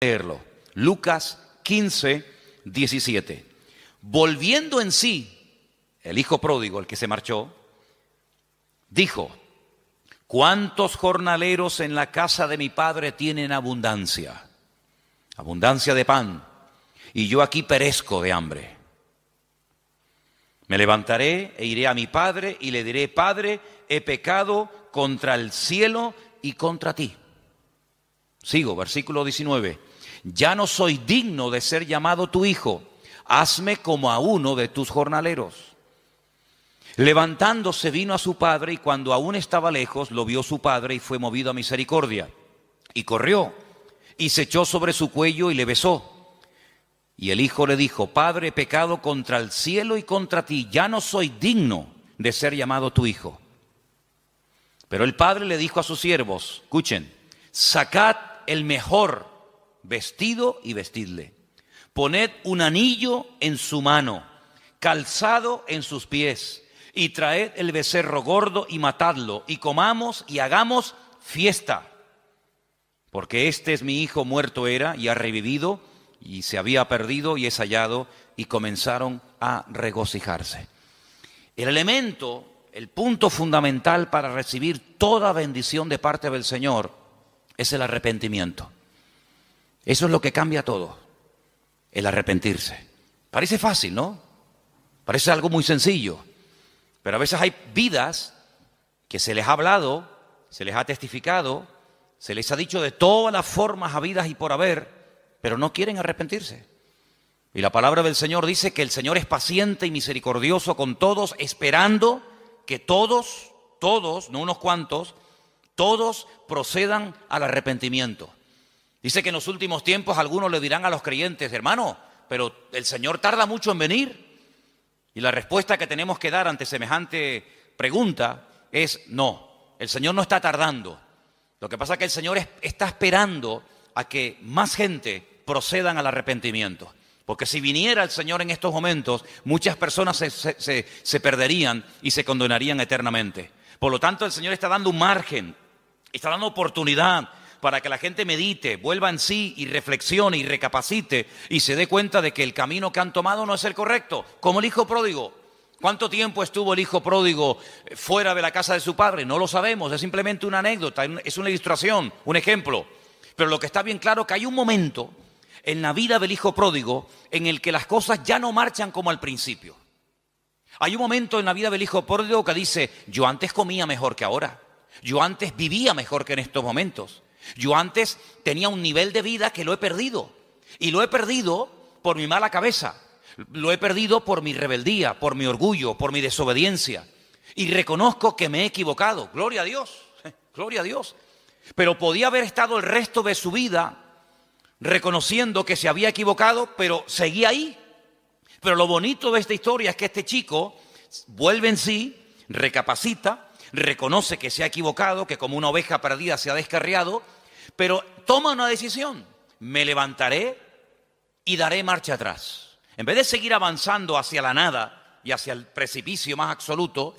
leerlo. Lucas 15, 17. Volviendo en sí, el hijo pródigo, el que se marchó, dijo, ¿cuántos jornaleros en la casa de mi padre tienen abundancia? Abundancia de pan. Y yo aquí perezco de hambre. Me levantaré e iré a mi padre y le diré, Padre, he pecado contra el cielo y contra ti. Sigo, versículo 19 ya no soy digno de ser llamado tu hijo, hazme como a uno de tus jornaleros. Levantándose vino a su padre y cuando aún estaba lejos lo vio su padre y fue movido a misericordia. Y corrió y se echó sobre su cuello y le besó. Y el hijo le dijo, Padre, he pecado contra el cielo y contra ti, ya no soy digno de ser llamado tu hijo. Pero el padre le dijo a sus siervos, escuchen, sacad el mejor vestido y vestidle. Poned un anillo en su mano, calzado en sus pies, y traed el becerro gordo y matadlo, y comamos y hagamos fiesta. Porque este es mi hijo muerto era y ha revivido, y se había perdido y es hallado, y comenzaron a regocijarse. El elemento, el punto fundamental para recibir toda bendición de parte del Señor es el arrepentimiento. Eso es lo que cambia todo, el arrepentirse. Parece fácil, ¿no? Parece algo muy sencillo, pero a veces hay vidas que se les ha hablado, se les ha testificado, se les ha dicho de todas las formas habidas y por haber, pero no quieren arrepentirse. Y la palabra del Señor dice que el Señor es paciente y misericordioso con todos, esperando que todos, todos, no unos cuantos, todos procedan al arrepentimiento. Dice que en los últimos tiempos algunos le dirán a los creyentes, hermano, pero el Señor tarda mucho en venir. Y la respuesta que tenemos que dar ante semejante pregunta es no, el Señor no está tardando. Lo que pasa es que el Señor está esperando a que más gente procedan al arrepentimiento. Porque si viniera el Señor en estos momentos, muchas personas se, se, perderían y se condenarían eternamente. Por lo tanto, el Señor está dando un margen, está dando oportunidad para que la gente medite, vuelva en sí y reflexione y recapacite y se dé cuenta de que el camino que han tomado no es el correcto, como el hijo pródigo. ¿Cuánto tiempo estuvo el hijo pródigo eh, fuera de la casa de su padre? No lo sabemos, es simplemente una anécdota, es una ilustración, un ejemplo. Pero lo que está bien claro es que hay un momento en la vida del hijo pródigo en el que las cosas ya no marchan como al principio. Hay un momento en la vida del hijo pródigo que dice, yo antes comía mejor que ahora, yo antes vivía mejor que en estos momentos, yo antes tenía un nivel de vida que lo he perdido. Y lo he perdido por mi mala cabeza. Lo he perdido por mi rebeldía, por mi orgullo, por mi desobediencia. Y reconozco que me he equivocado. Gloria a Dios. Gloria a Dios. Pero podía haber estado el resto de su vida reconociendo que se había equivocado, pero seguía ahí. Pero lo bonito de esta historia es que este chico vuelve en sí, recapacita, reconoce que se ha equivocado, que como una oveja perdida se ha descarriado pero toma una decisión. Me levantaré y daré marcha atrás. En vez de seguir avanzando hacia la nada y hacia el precipicio más absoluto,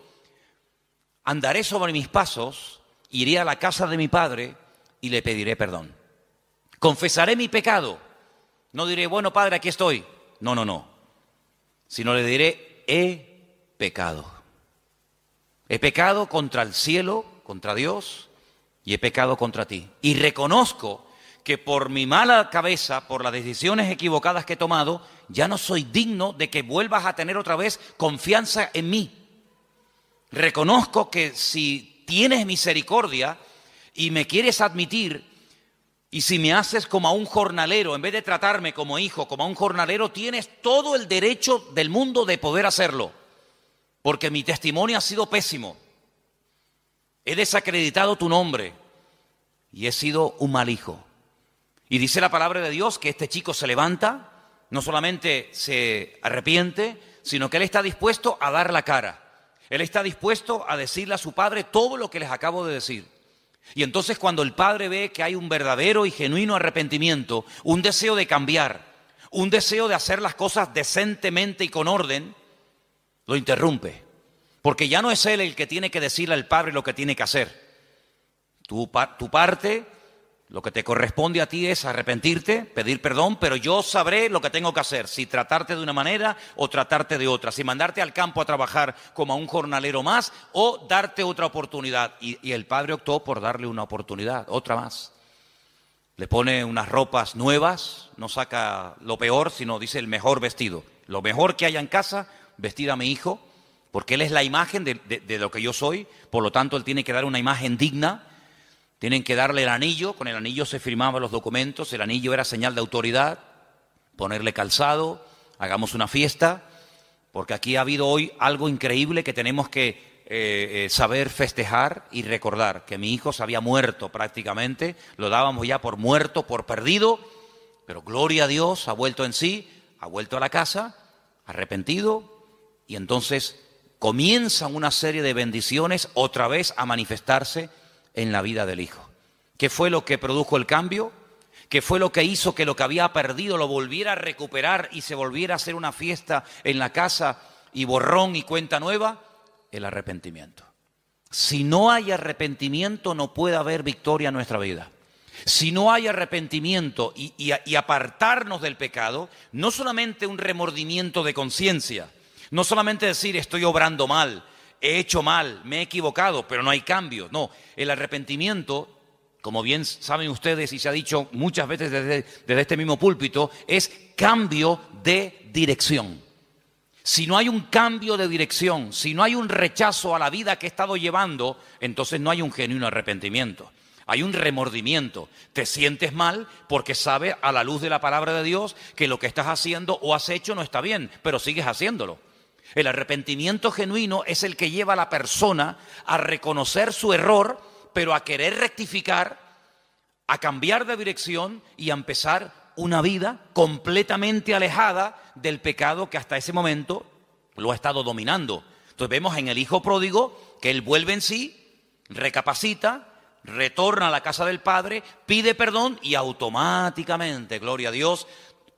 andaré sobre mis pasos, iré a la casa de mi padre y le pediré perdón. Confesaré mi pecado. No diré, bueno, padre, aquí estoy. No, no, no. Sino le diré, he pecado. He pecado contra el cielo, contra Dios, y he pecado contra ti. Y reconozco que por mi mala cabeza, por las decisiones equivocadas que he tomado, ya no soy digno de que vuelvas a tener otra vez confianza en mí. Reconozco que si tienes misericordia y me quieres admitir, y si me haces como a un jornalero, en vez de tratarme como hijo, como a un jornalero, tienes todo el derecho del mundo de poder hacerlo, porque mi testimonio ha sido pésimo he desacreditado tu nombre y he sido un mal hijo. Y dice la palabra de Dios que este chico se levanta, no solamente se arrepiente, sino que él está dispuesto a dar la cara. Él está dispuesto a decirle a su padre todo lo que les acabo de decir. Y entonces cuando el padre ve que hay un verdadero y genuino arrepentimiento, un deseo de cambiar, un deseo de hacer las cosas decentemente y con orden, lo interrumpe. Porque ya no es Él el que tiene que decirle al Padre lo que tiene que hacer. Tu, tu parte, lo que te corresponde a ti es arrepentirte, pedir perdón, pero yo sabré lo que tengo que hacer, si tratarte de una manera o tratarte de otra, si mandarte al campo a trabajar como a un jornalero más o darte otra oportunidad. Y, el padre optó por darle una oportunidad, otra más. Le pone unas ropas nuevas, no saca lo peor, sino dice el mejor vestido. Lo mejor que haya en casa, vestir a mi hijo, porque Él es la imagen de, lo que yo soy, por lo tanto Él tiene que dar una imagen digna, tienen que darle el anillo, con el anillo se firmaban los documentos, el anillo era señal de autoridad, ponerle calzado, hagamos una fiesta, porque aquí ha habido hoy algo increíble que tenemos que eh, eh, saber festejar y recordar, que mi hijo se había muerto prácticamente, lo dábamos ya por muerto, por perdido, pero gloria a Dios, ha vuelto en sí, ha vuelto a la casa, arrepentido, y entonces comienzan una serie de bendiciones otra vez a manifestarse en la vida del hijo. ¿Qué fue lo que produjo el cambio? ¿Qué fue lo que hizo que lo que había perdido lo volviera a recuperar y se volviera a hacer una fiesta en la casa y borrón y cuenta nueva? El arrepentimiento. Si no hay arrepentimiento no puede haber victoria en nuestra vida. Si no hay arrepentimiento y, y apartarnos del pecado, no solamente un remordimiento de conciencia, no solamente decir estoy obrando mal, he hecho mal, me he equivocado, pero no hay cambio. No, el arrepentimiento, como bien saben ustedes y se ha dicho muchas veces desde, este mismo púlpito, es cambio de dirección. Si no hay un cambio de dirección, si no hay un rechazo a la vida que he estado llevando, entonces no hay un genuino arrepentimiento. Hay un remordimiento. Te sientes mal porque sabes a la luz de la palabra de Dios que lo que estás haciendo o has hecho no está bien, pero sigues haciéndolo. El arrepentimiento genuino es el que lleva a la persona a reconocer su error, pero a querer rectificar, a cambiar de dirección y a empezar una vida completamente alejada del pecado que hasta ese momento lo ha estado dominando. Entonces vemos en el hijo pródigo que él vuelve en sí, recapacita, retorna a la casa del padre, pide perdón y automáticamente, gloria a Dios,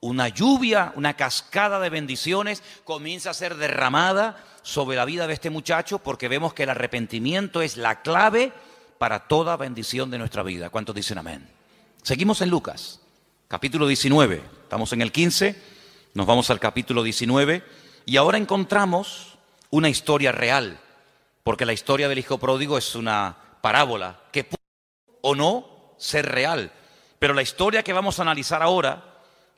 una lluvia, una cascada de bendiciones comienza a ser derramada sobre la vida de este muchacho porque vemos que el arrepentimiento es la clave para toda bendición de nuestra vida. ¿Cuántos dicen amén? Seguimos en Lucas, capítulo 19. Estamos en el 15, nos vamos al capítulo 19 y ahora encontramos una historia real, porque la historia del Hijo Pródigo es una parábola que puede o no ser real. Pero la historia que vamos a analizar ahora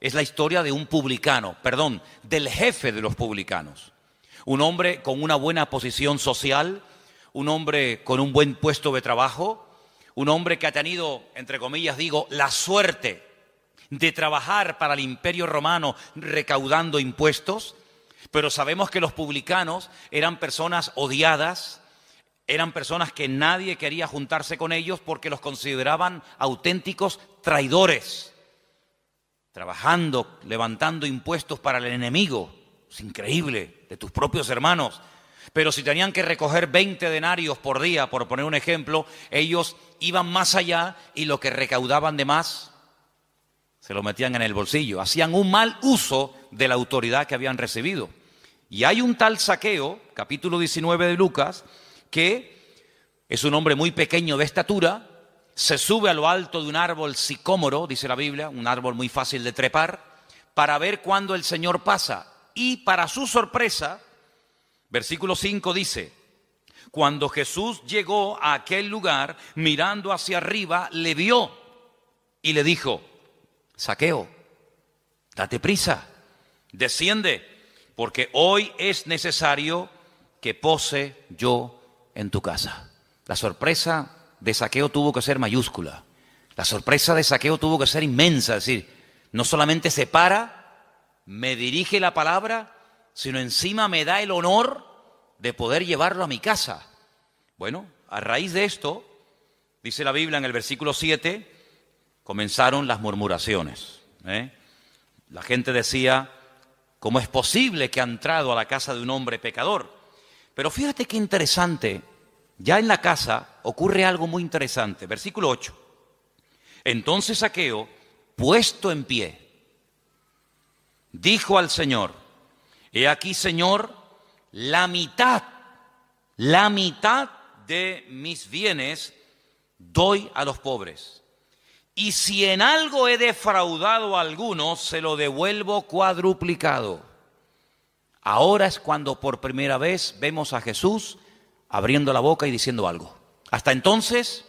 es la historia de un publicano, perdón, del jefe de los publicanos. Un hombre con una buena posición social, un hombre con un buen puesto de trabajo, un hombre que ha tenido, entre comillas digo, la suerte de trabajar para el imperio romano recaudando impuestos, pero sabemos que los publicanos eran personas odiadas, eran personas que nadie quería juntarse con ellos porque los consideraban auténticos traidores trabajando, levantando impuestos para el enemigo. Es increíble, de tus propios hermanos. Pero si tenían que recoger 20 denarios por día, por poner un ejemplo, ellos iban más allá y lo que recaudaban de más se lo metían en el bolsillo. Hacían un mal uso de la autoridad que habían recibido. Y hay un tal saqueo, capítulo 19 de Lucas, que es un hombre muy pequeño de estatura, se sube a lo alto de un árbol sicómoro, dice la Biblia, un árbol muy fácil de trepar, para ver cuándo el Señor pasa. Y para su sorpresa, versículo 5 dice, cuando Jesús llegó a aquel lugar, mirando hacia arriba, le vio y le dijo, saqueo, date prisa, desciende, porque hoy es necesario que pose yo en tu casa. La sorpresa de saqueo tuvo que ser mayúscula. La sorpresa de saqueo tuvo que ser inmensa, es decir, no solamente se para, me dirige la palabra, sino encima me da el honor de poder llevarlo a mi casa. Bueno, a raíz de esto, dice la Biblia en el versículo 7, comenzaron las murmuraciones. ¿eh? La gente decía, ¿cómo es posible que ha entrado a la casa de un hombre pecador? Pero fíjate qué interesante ya en la casa ocurre algo muy interesante. Versículo 8. Entonces Saqueo, puesto en pie, dijo al Señor, he aquí, Señor, la mitad, la mitad de mis bienes doy a los pobres. Y si en algo he defraudado a alguno, se lo devuelvo cuadruplicado. Ahora es cuando por primera vez vemos a Jesús abriendo la boca y diciendo algo. Hasta entonces,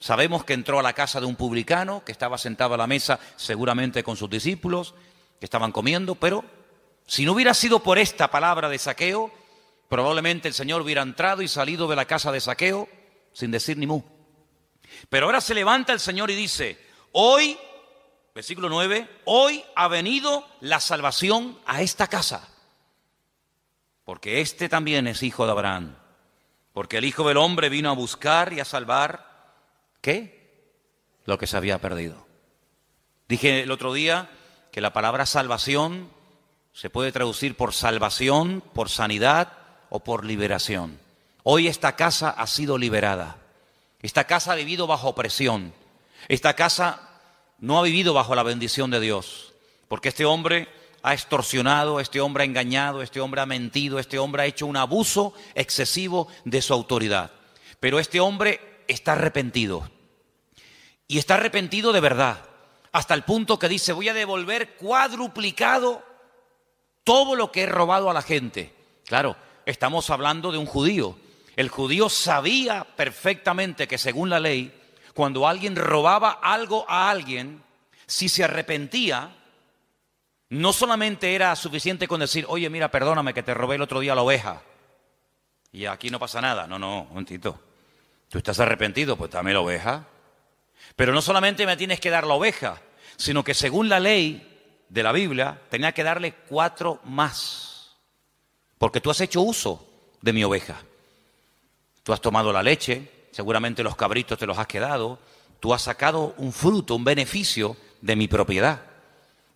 sabemos que entró a la casa de un publicano, que estaba sentado a la mesa seguramente con sus discípulos, que estaban comiendo, pero si no hubiera sido por esta palabra de saqueo, probablemente el Señor hubiera entrado y salido de la casa de saqueo sin decir ni mu. Pero ahora se levanta el Señor y dice, hoy, versículo 9, hoy ha venido la salvación a esta casa, porque este también es hijo de Abraham. Porque el Hijo del Hombre vino a buscar y a salvar, ¿qué? Lo que se había perdido. Dije el otro día que la palabra salvación se puede traducir por salvación, por sanidad o por liberación. Hoy esta casa ha sido liberada. Esta casa ha vivido bajo opresión. Esta casa no ha vivido bajo la bendición de Dios. Porque este hombre ha extorsionado, este hombre ha engañado, este hombre ha mentido, este hombre ha hecho un abuso excesivo de su autoridad. Pero este hombre está arrepentido. Y está arrepentido de verdad. Hasta el punto que dice, voy a devolver cuadruplicado todo lo que he robado a la gente. Claro, estamos hablando de un judío. El judío sabía perfectamente que según la ley, cuando alguien robaba algo a alguien, si se arrepentía, no solamente era suficiente con decir, oye, mira, perdóname que te robé el otro día la oveja. Y aquí no pasa nada. No, no, un momentito. Tú estás arrepentido, pues dame la oveja. Pero no solamente me tienes que dar la oveja, sino que según la ley de la Biblia, tenía que darle cuatro más. Porque tú has hecho uso de mi oveja. Tú has tomado la leche, seguramente los cabritos te los has quedado, tú has sacado un fruto, un beneficio de mi propiedad.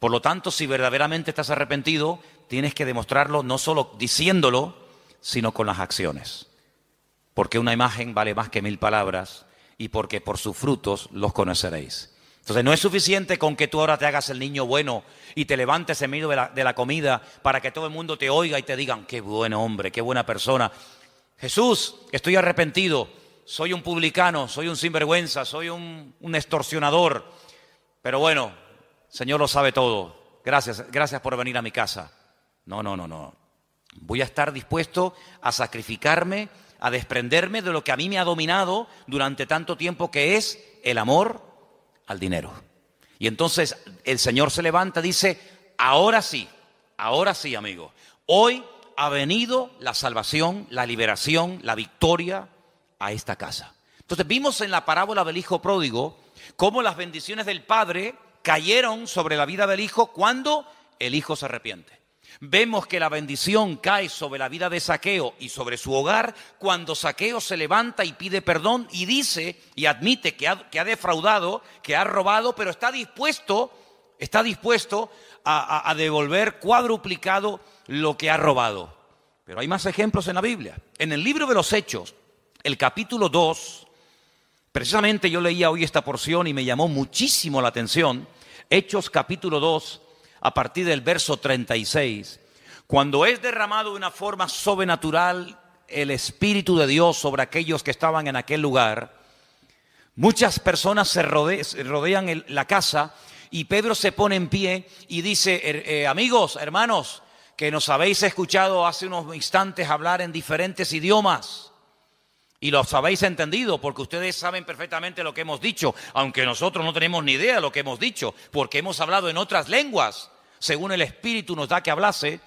Por lo tanto, si verdaderamente estás arrepentido, tienes que demostrarlo no solo diciéndolo, sino con las acciones. Porque una imagen vale más que mil palabras y porque por sus frutos los conoceréis. Entonces no es suficiente con que tú ahora te hagas el niño bueno y te levantes en medio de la, comida para que todo el mundo te oiga y te digan, qué buen hombre, qué buena persona. Jesús, estoy arrepentido, soy un publicano, soy un sinvergüenza, soy un, un extorsionador. Pero bueno, Señor lo sabe todo. Gracias, gracias por venir a mi casa. No, no, no, no. Voy a estar dispuesto a sacrificarme, a desprenderme de lo que a mí me ha dominado durante tanto tiempo, que es el amor al dinero. Y entonces el Señor se levanta, y dice, ahora sí, ahora sí, amigo. Hoy ha venido la salvación, la liberación, la victoria a esta casa. Entonces vimos en la parábola del Hijo Pródigo cómo las bendiciones del Padre cayeron sobre la vida del hijo cuando el hijo se arrepiente. Vemos que la bendición cae sobre la vida de Saqueo y sobre su hogar cuando Saqueo se levanta y pide perdón y dice y admite que ha, defraudado, que ha robado, pero está dispuesto, está dispuesto a, a devolver cuadruplicado lo que ha robado. Pero hay más ejemplos en la Biblia. En el libro de los Hechos, el capítulo 2, Precisamente yo leía hoy esta porción y me llamó muchísimo la atención, Hechos capítulo 2, a partir del verso 36, cuando es derramado de una forma sobrenatural el Espíritu de Dios sobre aquellos que estaban en aquel lugar, muchas personas se, rodean la casa y Pedro se pone en pie y dice, er, eh, amigos, hermanos, que nos habéis escuchado hace unos instantes hablar en diferentes idiomas y los habéis entendido porque ustedes saben perfectamente lo que hemos dicho, aunque nosotros no tenemos ni idea de lo que hemos dicho, porque hemos hablado en otras lenguas, según el Espíritu nos da que hablase,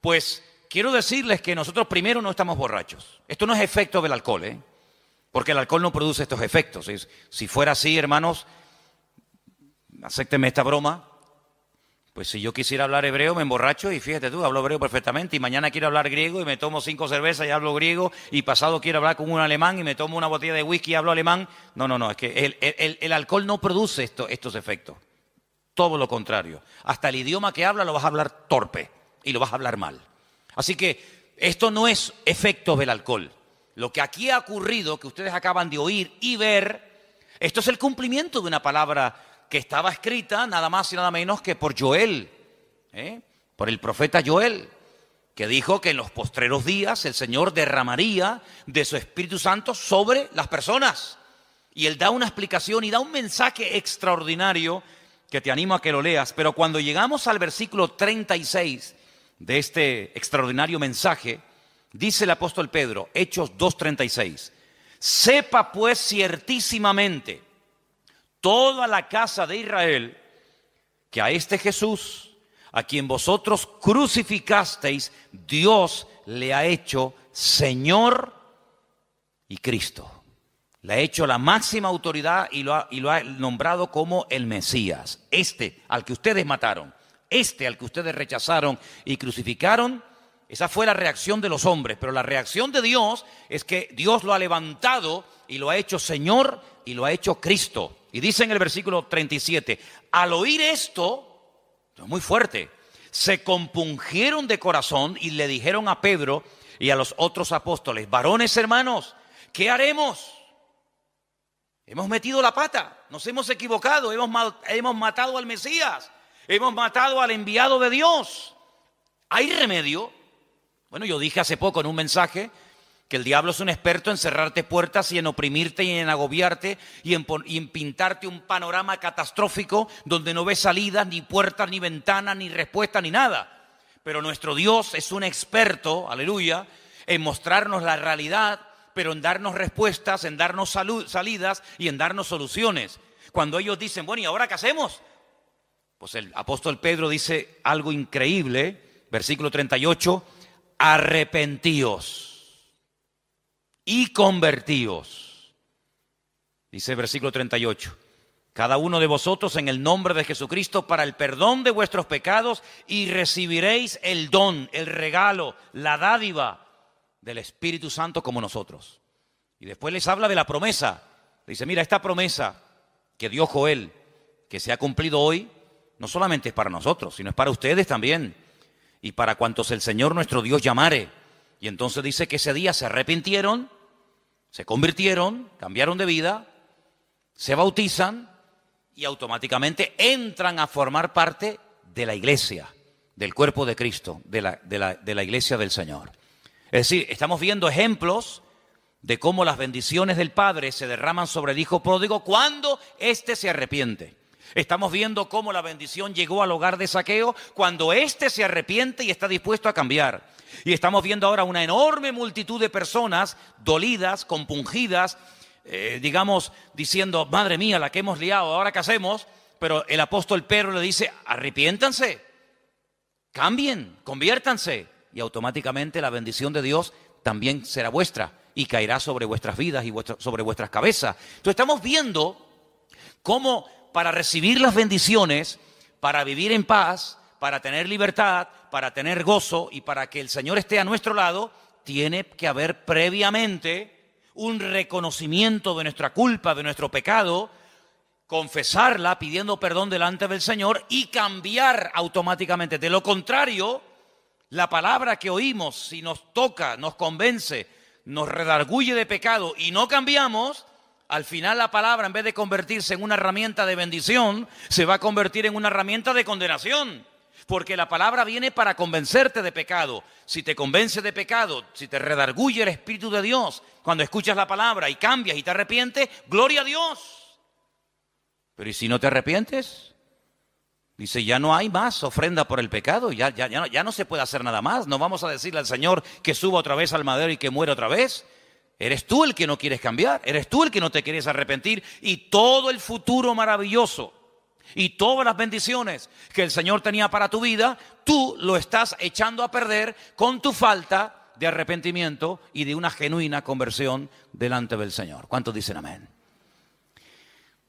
pues quiero decirles que nosotros primero no estamos borrachos. Esto no es efecto del alcohol, ¿eh? porque el alcohol no produce estos efectos. Si fuera así, hermanos, acéptenme esta broma, pues si yo quisiera hablar hebreo, me emborracho y fíjate tú, hablo hebreo perfectamente. Y mañana quiero hablar griego y me tomo cinco cervezas y hablo griego. Y pasado quiero hablar con un alemán y me tomo una botella de whisky y hablo alemán. No, no, no, es que el, alcohol no produce estos efectos. Todo lo contrario. Hasta el idioma que habla lo vas a hablar torpe y lo vas a hablar mal. Así que esto no es efectos del alcohol. Lo que aquí ha ocurrido, que ustedes acaban de oír y ver, esto es el cumplimiento de una palabra que estaba escrita nada más y nada menos que por Joel, ¿eh? por el profeta Joel, que dijo que en los postreros días el Señor derramaría de su Espíritu Santo sobre las personas. Y él da una explicación y da un mensaje extraordinario que te animo a que lo leas. Pero cuando llegamos al versículo 36 de este extraordinario mensaje, dice el apóstol Pedro, Hechos 2.36, sepa pues ciertísimamente, toda la casa de Israel que a este Jesús, a quien vosotros crucificasteis, Dios le ha hecho Señor y Cristo. Le ha hecho la máxima autoridad y lo ha, nombrado como el Mesías. Este al que ustedes mataron, este al que ustedes rechazaron y crucificaron, esa fue la reacción de los hombres, pero la reacción de Dios es que Dios lo ha levantado y lo ha hecho Señor y lo ha hecho Cristo. Y dice en el versículo 37, al oír esto, es muy fuerte, se compungieron de corazón y le dijeron a Pedro y a los otros apóstoles, varones hermanos, ¿qué haremos? Hemos metido la pata, nos hemos equivocado, hemos, hemos matado al Mesías, hemos matado al enviado de Dios. ¿Hay remedio? Bueno, yo dije hace poco en un mensaje que el diablo es un experto en cerrarte puertas y en oprimirte y en agobiarte y en, pintarte un panorama catastrófico donde no ves salidas, ni puertas, ni ventanas, ni respuesta, ni nada. Pero nuestro Dios es un experto, aleluya, en mostrarnos la realidad, pero en darnos respuestas, en darnos salidas y en darnos soluciones. Cuando ellos dicen, bueno, ¿y ahora qué hacemos? Pues el apóstol Pedro dice algo increíble, versículo 38, arrepentíos y convertíos. Dice el versículo 38. Cada uno de vosotros en el nombre de Jesucristo para el perdón de vuestros pecados y recibiréis el don, el regalo, la dádiva del Espíritu Santo como nosotros. Y después les habla de la promesa. Dice, mira, esta promesa que dio Joel, que se ha cumplido hoy, no solamente es para nosotros, sino es para ustedes también y para cuantos el Señor nuestro Dios llamare y entonces dice que ese día se arrepintieron, se convirtieron, cambiaron de vida, se bautizan y automáticamente entran a formar parte de la iglesia, del cuerpo de Cristo, de la, iglesia del Señor. Es decir, estamos viendo ejemplos de cómo las bendiciones del Padre se derraman sobre el Hijo pródigo cuando éste se arrepiente. Estamos viendo cómo la bendición llegó al hogar de Saqueo cuando éste se arrepiente y está dispuesto a cambiar. Y estamos viendo ahora una enorme multitud de personas dolidas, compungidas, eh, digamos, diciendo, madre mía, la que hemos liado, ahora qué hacemos. Pero el apóstol Pedro le dice, arrepiéntanse, cambien, conviértanse. Y automáticamente la bendición de Dios también será vuestra y caerá sobre vuestras vidas y sobre vuestras cabezas. Entonces estamos viendo cómo para recibir las bendiciones, para vivir en paz, para tener libertad, para tener gozo y para que el Señor esté a nuestro lado, tiene que haber previamente un reconocimiento de nuestra culpa, de nuestro pecado, confesarla pidiendo perdón delante del Señor y cambiar automáticamente. De lo contrario, la palabra que oímos, si nos toca, nos convence, nos redarguye de pecado y no cambiamos, al final la palabra, en vez de convertirse en una herramienta de bendición, se va a convertir en una herramienta de condenación porque la palabra viene para convencerte de pecado. Si te convence de pecado, si te redarguye el Espíritu de Dios cuando escuchas la palabra y cambias y te arrepientes, gloria a Dios. Pero ¿y si no te arrepientes? Dice, ya no hay más ofrenda por el pecado, ya, ya, ya, no, ya no se puede hacer nada más. No vamos a decirle al Señor que suba otra vez al madero y que muera otra vez. Eres tú el que no quieres cambiar, eres tú el que no te quieres arrepentir y todo el futuro maravilloso y todas las bendiciones que el Señor tenía para tu vida, tú lo estás echando a perder con tu falta de arrepentimiento y de una genuina conversión delante del Señor. ¿Cuántos dicen amén?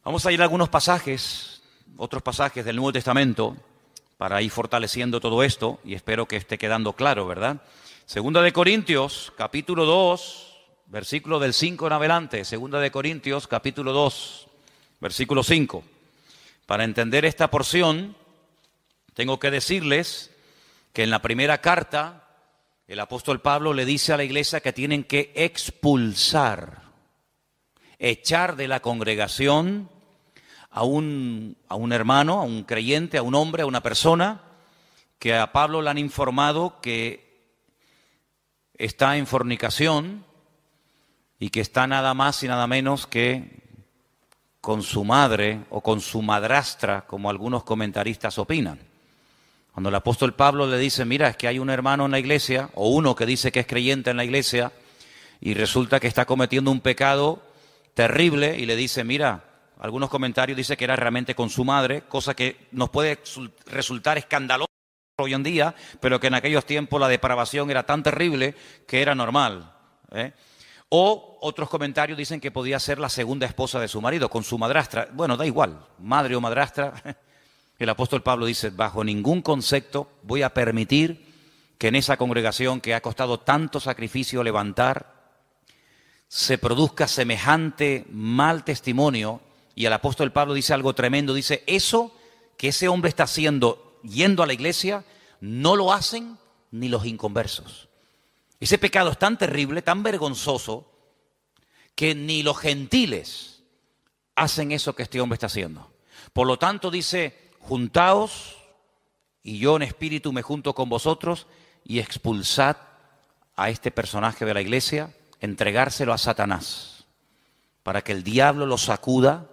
Vamos a ir a algunos pasajes, otros pasajes del Nuevo Testamento, para ir fortaleciendo todo esto y espero que esté quedando claro, ¿verdad? Segunda de Corintios, capítulo 2, versículo del 5 en adelante. Segunda de Corintios, capítulo 2, versículo 5. Para entender esta porción, tengo que decirles que en la primera carta el apóstol Pablo le dice a la iglesia que tienen que expulsar, echar de la congregación a un, a un hermano, a un creyente, a un hombre, a una persona, que a Pablo le han informado que está en fornicación y que está nada más y nada menos que con su madre o con su madrastra, como algunos comentaristas opinan. Cuando el apóstol Pablo le dice, mira, es que hay un hermano en la iglesia, o uno que dice que es creyente en la iglesia, y resulta que está cometiendo un pecado terrible, y le dice, mira, algunos comentarios dicen que era realmente con su madre, cosa que nos puede resultar escandalosa hoy en día, pero que en aquellos tiempos la depravación era tan terrible que era normal. ¿eh? O otros comentarios dicen que podía ser la segunda esposa de su marido, con su madrastra. Bueno, da igual, madre o madrastra. El apóstol Pablo dice, bajo ningún concepto voy a permitir que en esa congregación que ha costado tanto sacrificio levantar, se produzca semejante mal testimonio. Y el apóstol Pablo dice algo tremendo, dice, eso que ese hombre está haciendo yendo a la iglesia, no lo hacen ni los inconversos. Ese pecado es tan terrible, tan vergonzoso, que ni los gentiles hacen eso que este hombre está haciendo. Por lo tanto dice, juntaos y yo en espíritu me junto con vosotros y expulsad a este personaje de la iglesia, entregárselo a Satanás, para que el diablo lo sacuda,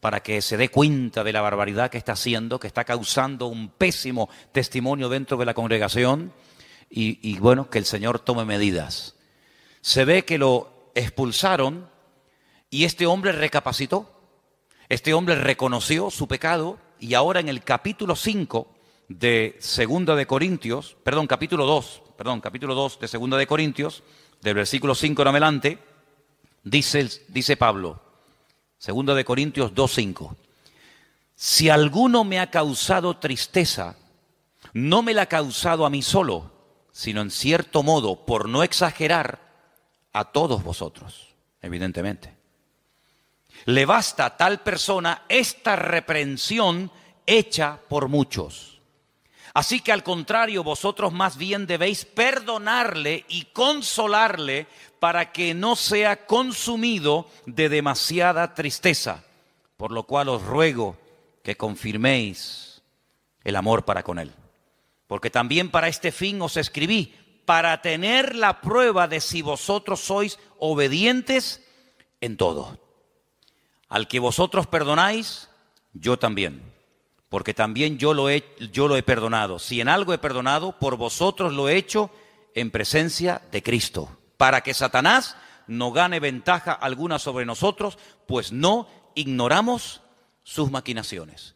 para que se dé cuenta de la barbaridad que está haciendo, que está causando un pésimo testimonio dentro de la congregación y, bueno, que el Señor tome medidas. Se ve que lo expulsaron y este hombre recapacitó, este hombre reconoció su pecado y ahora en el capítulo 5 de Segunda de Corintios, perdón, capítulo 2, perdón, capítulo 2 de Segunda de Corintios, del versículo 5 en adelante, dice, dice Pablo, Segunda de Corintios 2.5, si alguno me ha causado tristeza, no me la ha causado a mí solo, sino en cierto modo, por no exagerar, a todos vosotros, evidentemente. Le basta a tal persona esta reprensión hecha por muchos. Así que al contrario, vosotros más bien debéis perdonarle y consolarle para que no sea consumido de demasiada tristeza, por lo cual os ruego que confirméis el amor para con él. Porque también para este fin os escribí, para tener la prueba de si vosotros sois obedientes en todo. Al que vosotros perdonáis, yo también. Porque también yo lo, he, yo lo he perdonado. Si en algo he perdonado, por vosotros lo he hecho en presencia de Cristo. Para que Satanás no gane ventaja alguna sobre nosotros, pues no ignoramos sus maquinaciones.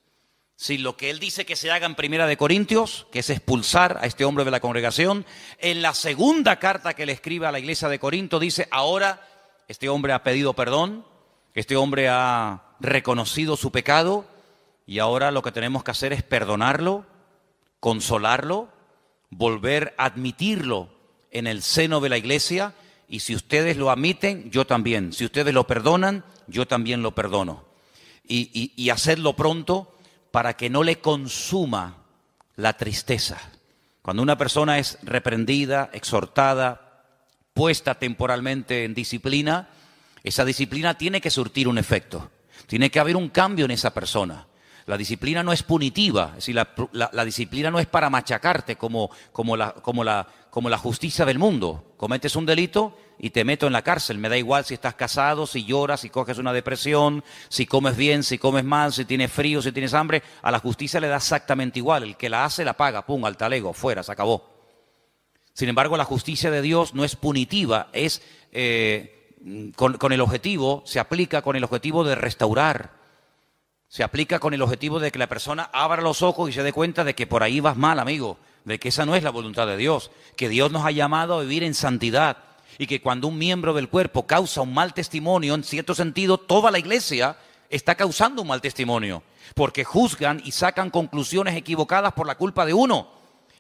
Si lo que él dice que se haga en Primera de Corintios, que es expulsar a este hombre de la congregación, en la segunda carta que le escribe a la iglesia de Corinto dice, ahora este hombre ha pedido perdón, este hombre ha reconocido su pecado y ahora lo que tenemos que hacer es perdonarlo, consolarlo, volver a admitirlo en el seno de la iglesia y si ustedes lo admiten, yo también. Si ustedes lo perdonan, yo también lo perdono. Y, y hacerlo pronto para que no le consuma la tristeza. Cuando una persona es reprendida, exhortada, puesta temporalmente en disciplina, esa disciplina tiene que surtir un efecto, tiene que haber un cambio en esa persona. La disciplina no es punitiva, es la, disciplina no es para machacarte como, como, la, como, como la justicia del mundo. Cometes un delito, y te meto en la cárcel. Me da igual si estás casado, si lloras, si coges una depresión, si comes bien, si comes mal, si tienes frío, si tienes hambre. A la justicia le da exactamente igual. El que la hace, la paga. Pum, al talego, fuera, se acabó. Sin embargo, la justicia de Dios no es punitiva, es eh, con, con el objetivo, se aplica con el objetivo de restaurar. Se aplica con el objetivo de que la persona abra los ojos y se dé cuenta de que por ahí vas mal, amigo, de que esa no es la voluntad de Dios, que Dios nos ha llamado a vivir en santidad, y que cuando un miembro del cuerpo causa un mal testimonio, en cierto sentido, toda la iglesia está causando un mal testimonio, porque juzgan y sacan conclusiones equivocadas por la culpa de uno.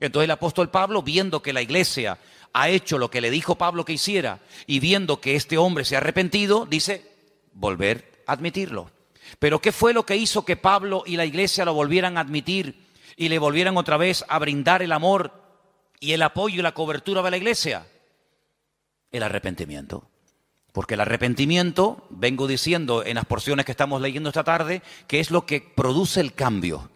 Entonces el apóstol Pablo, viendo que la iglesia ha hecho lo que le dijo Pablo que hiciera y viendo que este hombre se ha arrepentido, dice, volver a admitirlo. Pero ¿qué fue lo que hizo que Pablo y la iglesia lo volvieran a admitir y le volvieran otra vez a brindar el amor y el apoyo y la cobertura de la iglesia? El arrepentimiento. Porque el arrepentimiento, vengo diciendo en las porciones que estamos leyendo esta tarde, que es lo que produce el cambio.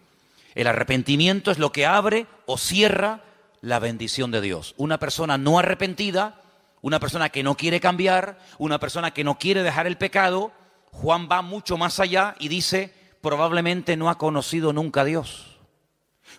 El arrepentimiento es lo que abre o cierra la bendición de Dios. Una persona no arrepentida, una persona que no quiere cambiar, una persona que no quiere dejar el pecado, Juan va mucho más allá y dice, probablemente no ha conocido nunca a Dios.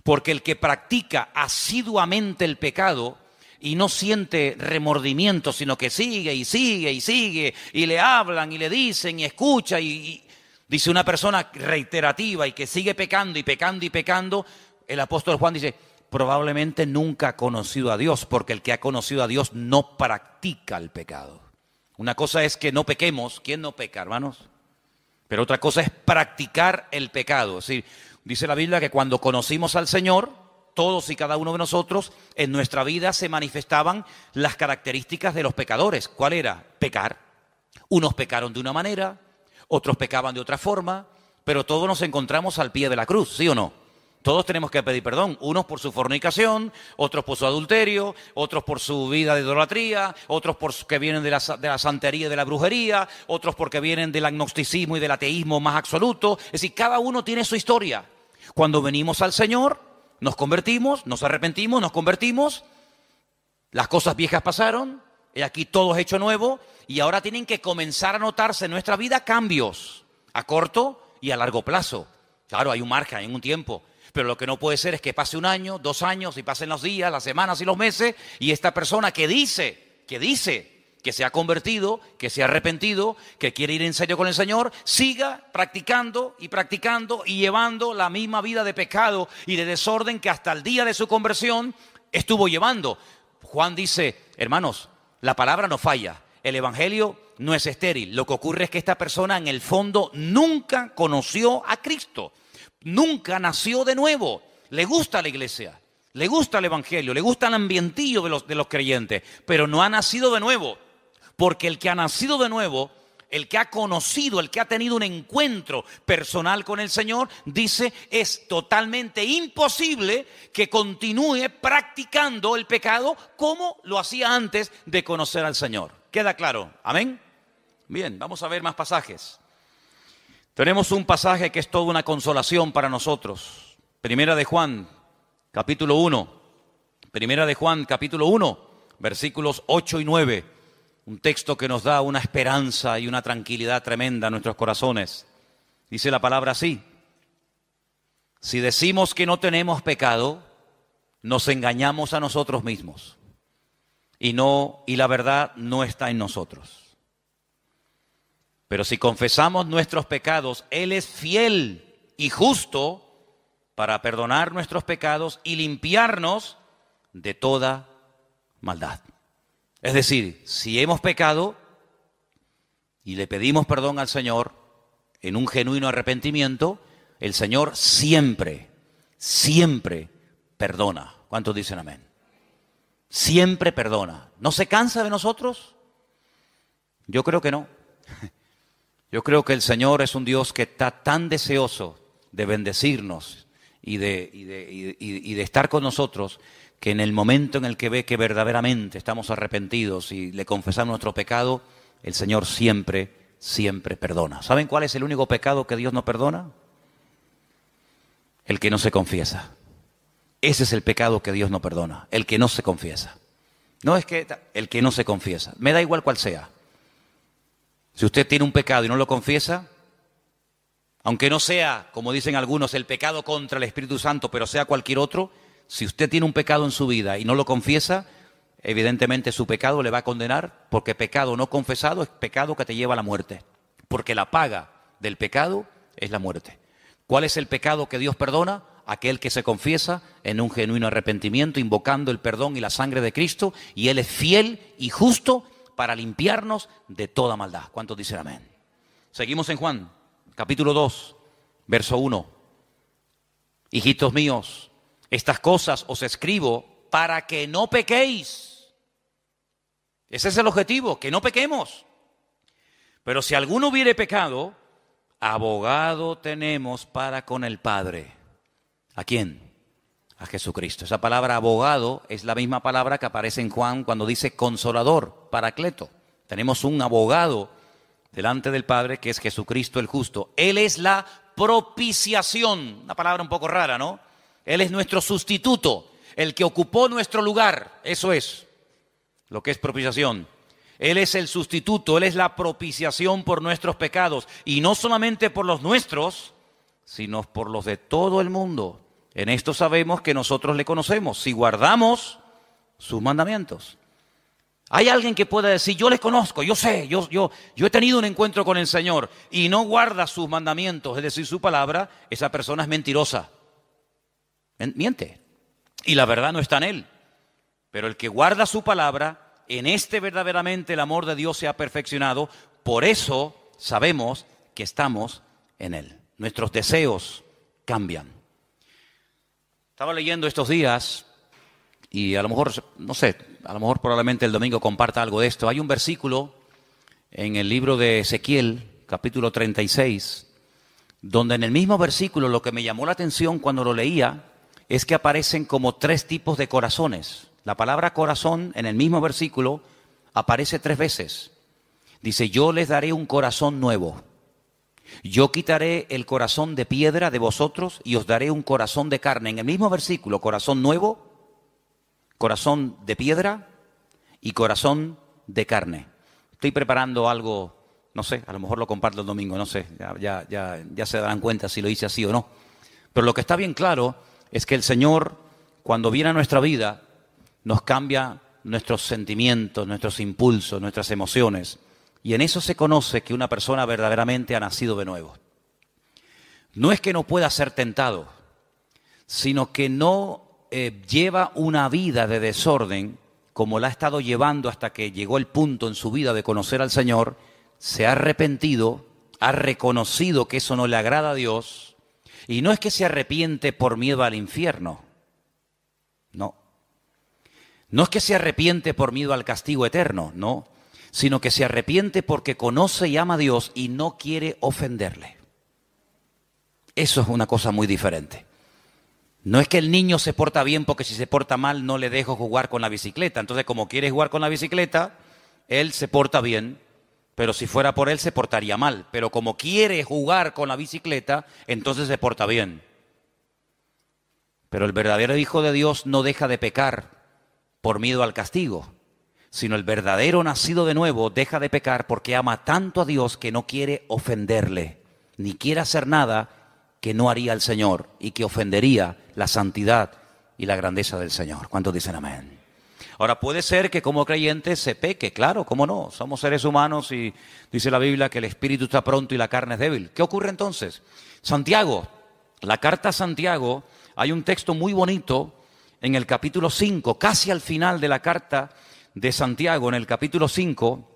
Porque el que practica asiduamente el pecado y no siente remordimiento, sino que sigue y sigue y sigue y le hablan y le dicen y escucha y, dice una persona reiterativa y que sigue pecando y pecando y pecando, el apóstol Juan dice, probablemente nunca ha conocido a Dios, porque el que ha conocido a Dios no practica el pecado. Una cosa es que no pequemos, ¿quién no peca, hermanos? Pero otra cosa es practicar el pecado. Es decir, dice la Biblia que cuando conocimos al Señor, todos y cada uno de nosotros, en nuestra vida se manifestaban las características de los pecadores. ¿Cuál era? Pecar. Unos pecaron de una manera, otros pecaban de otra forma, pero todos nos encontramos al pie de la cruz, ¿sí o no? Todos tenemos que pedir perdón, unos por su fornicación, otros por su adulterio, otros por su vida de idolatría, otros que vienen de la, de la santería y de la brujería, otros porque vienen del agnosticismo y del ateísmo más absoluto. Es decir, cada uno tiene su historia. Cuando venimos al Señor, nos convertimos, nos arrepentimos, nos convertimos, las cosas viejas pasaron, y aquí todo es hecho nuevo, y ahora tienen que comenzar a notarse en nuestra vida cambios a corto y a largo plazo. Claro, hay un margen, hay un tiempo, pero lo que no puede ser es que pase un año, dos años, y pasen los días, las semanas y los meses, y esta persona que dice, que dice que se ha convertido, que se ha arrepentido, que quiere ir en serio con el Señor, siga practicando y practicando y llevando la misma vida de pecado y de desorden que hasta el día de su conversión estuvo llevando. Juan dice, hermanos, la palabra no falla, el Evangelio no es estéril. Lo que ocurre es que esta persona en el fondo nunca conoció a Cristo, nunca nació de nuevo, le gusta la iglesia. Le gusta el Evangelio, le gusta el ambientillo de los, de los creyentes, pero no ha nacido de nuevo. Porque el que ha nacido de nuevo, el que ha conocido, el que ha tenido un encuentro personal con el Señor, dice, es totalmente imposible que continúe practicando el pecado como lo hacía antes de conocer al Señor. ¿Queda claro? Amén. Bien, vamos a ver más pasajes. Tenemos un pasaje que es toda una consolación para nosotros. Primera de Juan, capítulo 1. Primera de Juan, capítulo 1, versículos 8 y 9 un texto que nos da una esperanza y una tranquilidad tremenda a nuestros corazones. Dice la palabra así, si decimos que no tenemos pecado, nos engañamos a nosotros mismos y no y la verdad no está en nosotros. Pero si confesamos nuestros pecados, él es fiel y justo para perdonar nuestros pecados y limpiarnos de toda maldad. Es decir, si hemos pecado y le pedimos perdón al Señor en un genuino arrepentimiento, el Señor siempre, siempre perdona. ¿Cuántos dicen amén? Siempre perdona. ¿No se cansa de nosotros? Yo creo que no. Yo creo que el Señor es un Dios que está tan deseoso de bendecirnos y de, de, estar con nosotros que en el momento en el que ve que verdaderamente estamos arrepentidos y le confesamos nuestro pecado, el Señor siempre, siempre perdona. ¿Saben cuál es el único pecado que Dios no perdona? El que no se confiesa. Ese es el pecado que Dios no perdona, el que no se confiesa. No es que el que no se confiesa, me da igual cuál sea. Si usted tiene un pecado y no lo confiesa, aunque no sea, como dicen algunos, el pecado contra el Espíritu Santo, pero sea cualquier otro, si usted tiene un pecado en su vida y no lo confiesa, evidentemente su pecado le va a condenar, porque pecado no confesado es pecado que te lleva a la muerte, porque la paga del pecado es la muerte. ¿Cuál es el pecado que Dios perdona? Aquel que se confiesa en un genuino arrepentimiento, invocando el perdón y la sangre de Cristo, y Él es fiel y justo para limpiarnos de toda maldad. ¿Cuántos dicen amén? Seguimos en Juan, capítulo 2, verso 1. Hijitos míos, estas cosas os escribo para que no pequéis. Ese es el objetivo, que no pequemos. Pero si alguno hubiere pecado, abogado tenemos para con el Padre. ¿A quién? A Jesucristo. Esa palabra abogado es la misma palabra que aparece en Juan cuando dice consolador, paracleto. Tenemos un abogado delante del Padre que es Jesucristo el justo. Él es la propiciación, una palabra un poco rara, ¿no? Él es nuestro sustituto, el que ocupó nuestro lugar. Eso es lo que es propiciación. Él es el sustituto, Él es la propiciación por nuestros pecados. Y no solamente por los nuestros, sino por los de todo el mundo. En esto sabemos que nosotros le conocemos, si guardamos sus mandamientos. Hay alguien que pueda decir, yo le conozco, yo sé, yo, yo, yo he tenido un encuentro con el Señor y no guarda sus mandamientos, es decir, su palabra, esa persona es mentirosa miente. Y la verdad no está en él. Pero el que guarda su palabra, en este verdaderamente el amor de Dios se ha perfeccionado. Por eso sabemos que estamos en él. Nuestros deseos cambian. Estaba leyendo estos días y a lo mejor, no sé, a lo mejor probablemente el domingo comparta algo de esto. Hay un versículo en el libro de Ezequiel, capítulo 36, donde en el mismo versículo lo que me llamó la atención cuando lo leía es que aparecen como tres tipos de corazones. La palabra corazón en el mismo versículo aparece tres veces. Dice, yo les daré un corazón nuevo. Yo quitaré el corazón de piedra de vosotros y os daré un corazón de carne. En el mismo versículo, corazón nuevo, corazón de piedra y corazón de carne. Estoy preparando algo, no sé, a lo mejor lo comparto el domingo, no sé, ya, se darán cuenta si lo hice así o no. Pero lo que está bien claro es que el Señor, cuando viene a nuestra vida, nos cambia nuestros sentimientos, nuestros impulsos, nuestras emociones. Y en eso se conoce que una persona verdaderamente ha nacido de nuevo. No es que no pueda ser tentado, sino que no eh, lleva una vida de desorden como la ha estado llevando hasta que llegó el punto en su vida de conocer al Señor, se ha arrepentido, ha reconocido que eso no le agrada a Dios, y no es que se arrepiente por miedo al infierno, no. No es que se arrepiente por miedo al castigo eterno, no, sino que se arrepiente porque conoce y ama a Dios y no quiere ofenderle. Eso es una cosa muy diferente. No es que el niño se porta bien porque si se porta mal no le dejo jugar con la bicicleta. Entonces, como quiere jugar con la bicicleta, él se porta bien pero si fuera por él se portaría mal. Pero como quiere jugar con la bicicleta, entonces se porta bien. Pero el verdadero Hijo de Dios no deja de pecar por miedo al castigo, sino el verdadero nacido de nuevo deja de pecar porque ama tanto a Dios que no quiere ofenderle, ni quiere hacer nada que no haría el Señor y que ofendería la santidad y la grandeza del Señor. ¿Cuántos dicen amén? Ahora puede ser que como creyente se peque, claro, cómo no, somos seres humanos y dice la Biblia que el espíritu está pronto y la carne es débil. ¿Qué ocurre entonces? Santiago, la carta a Santiago, hay un texto muy bonito en el capítulo 5, casi al final de la carta de Santiago, en el capítulo 5,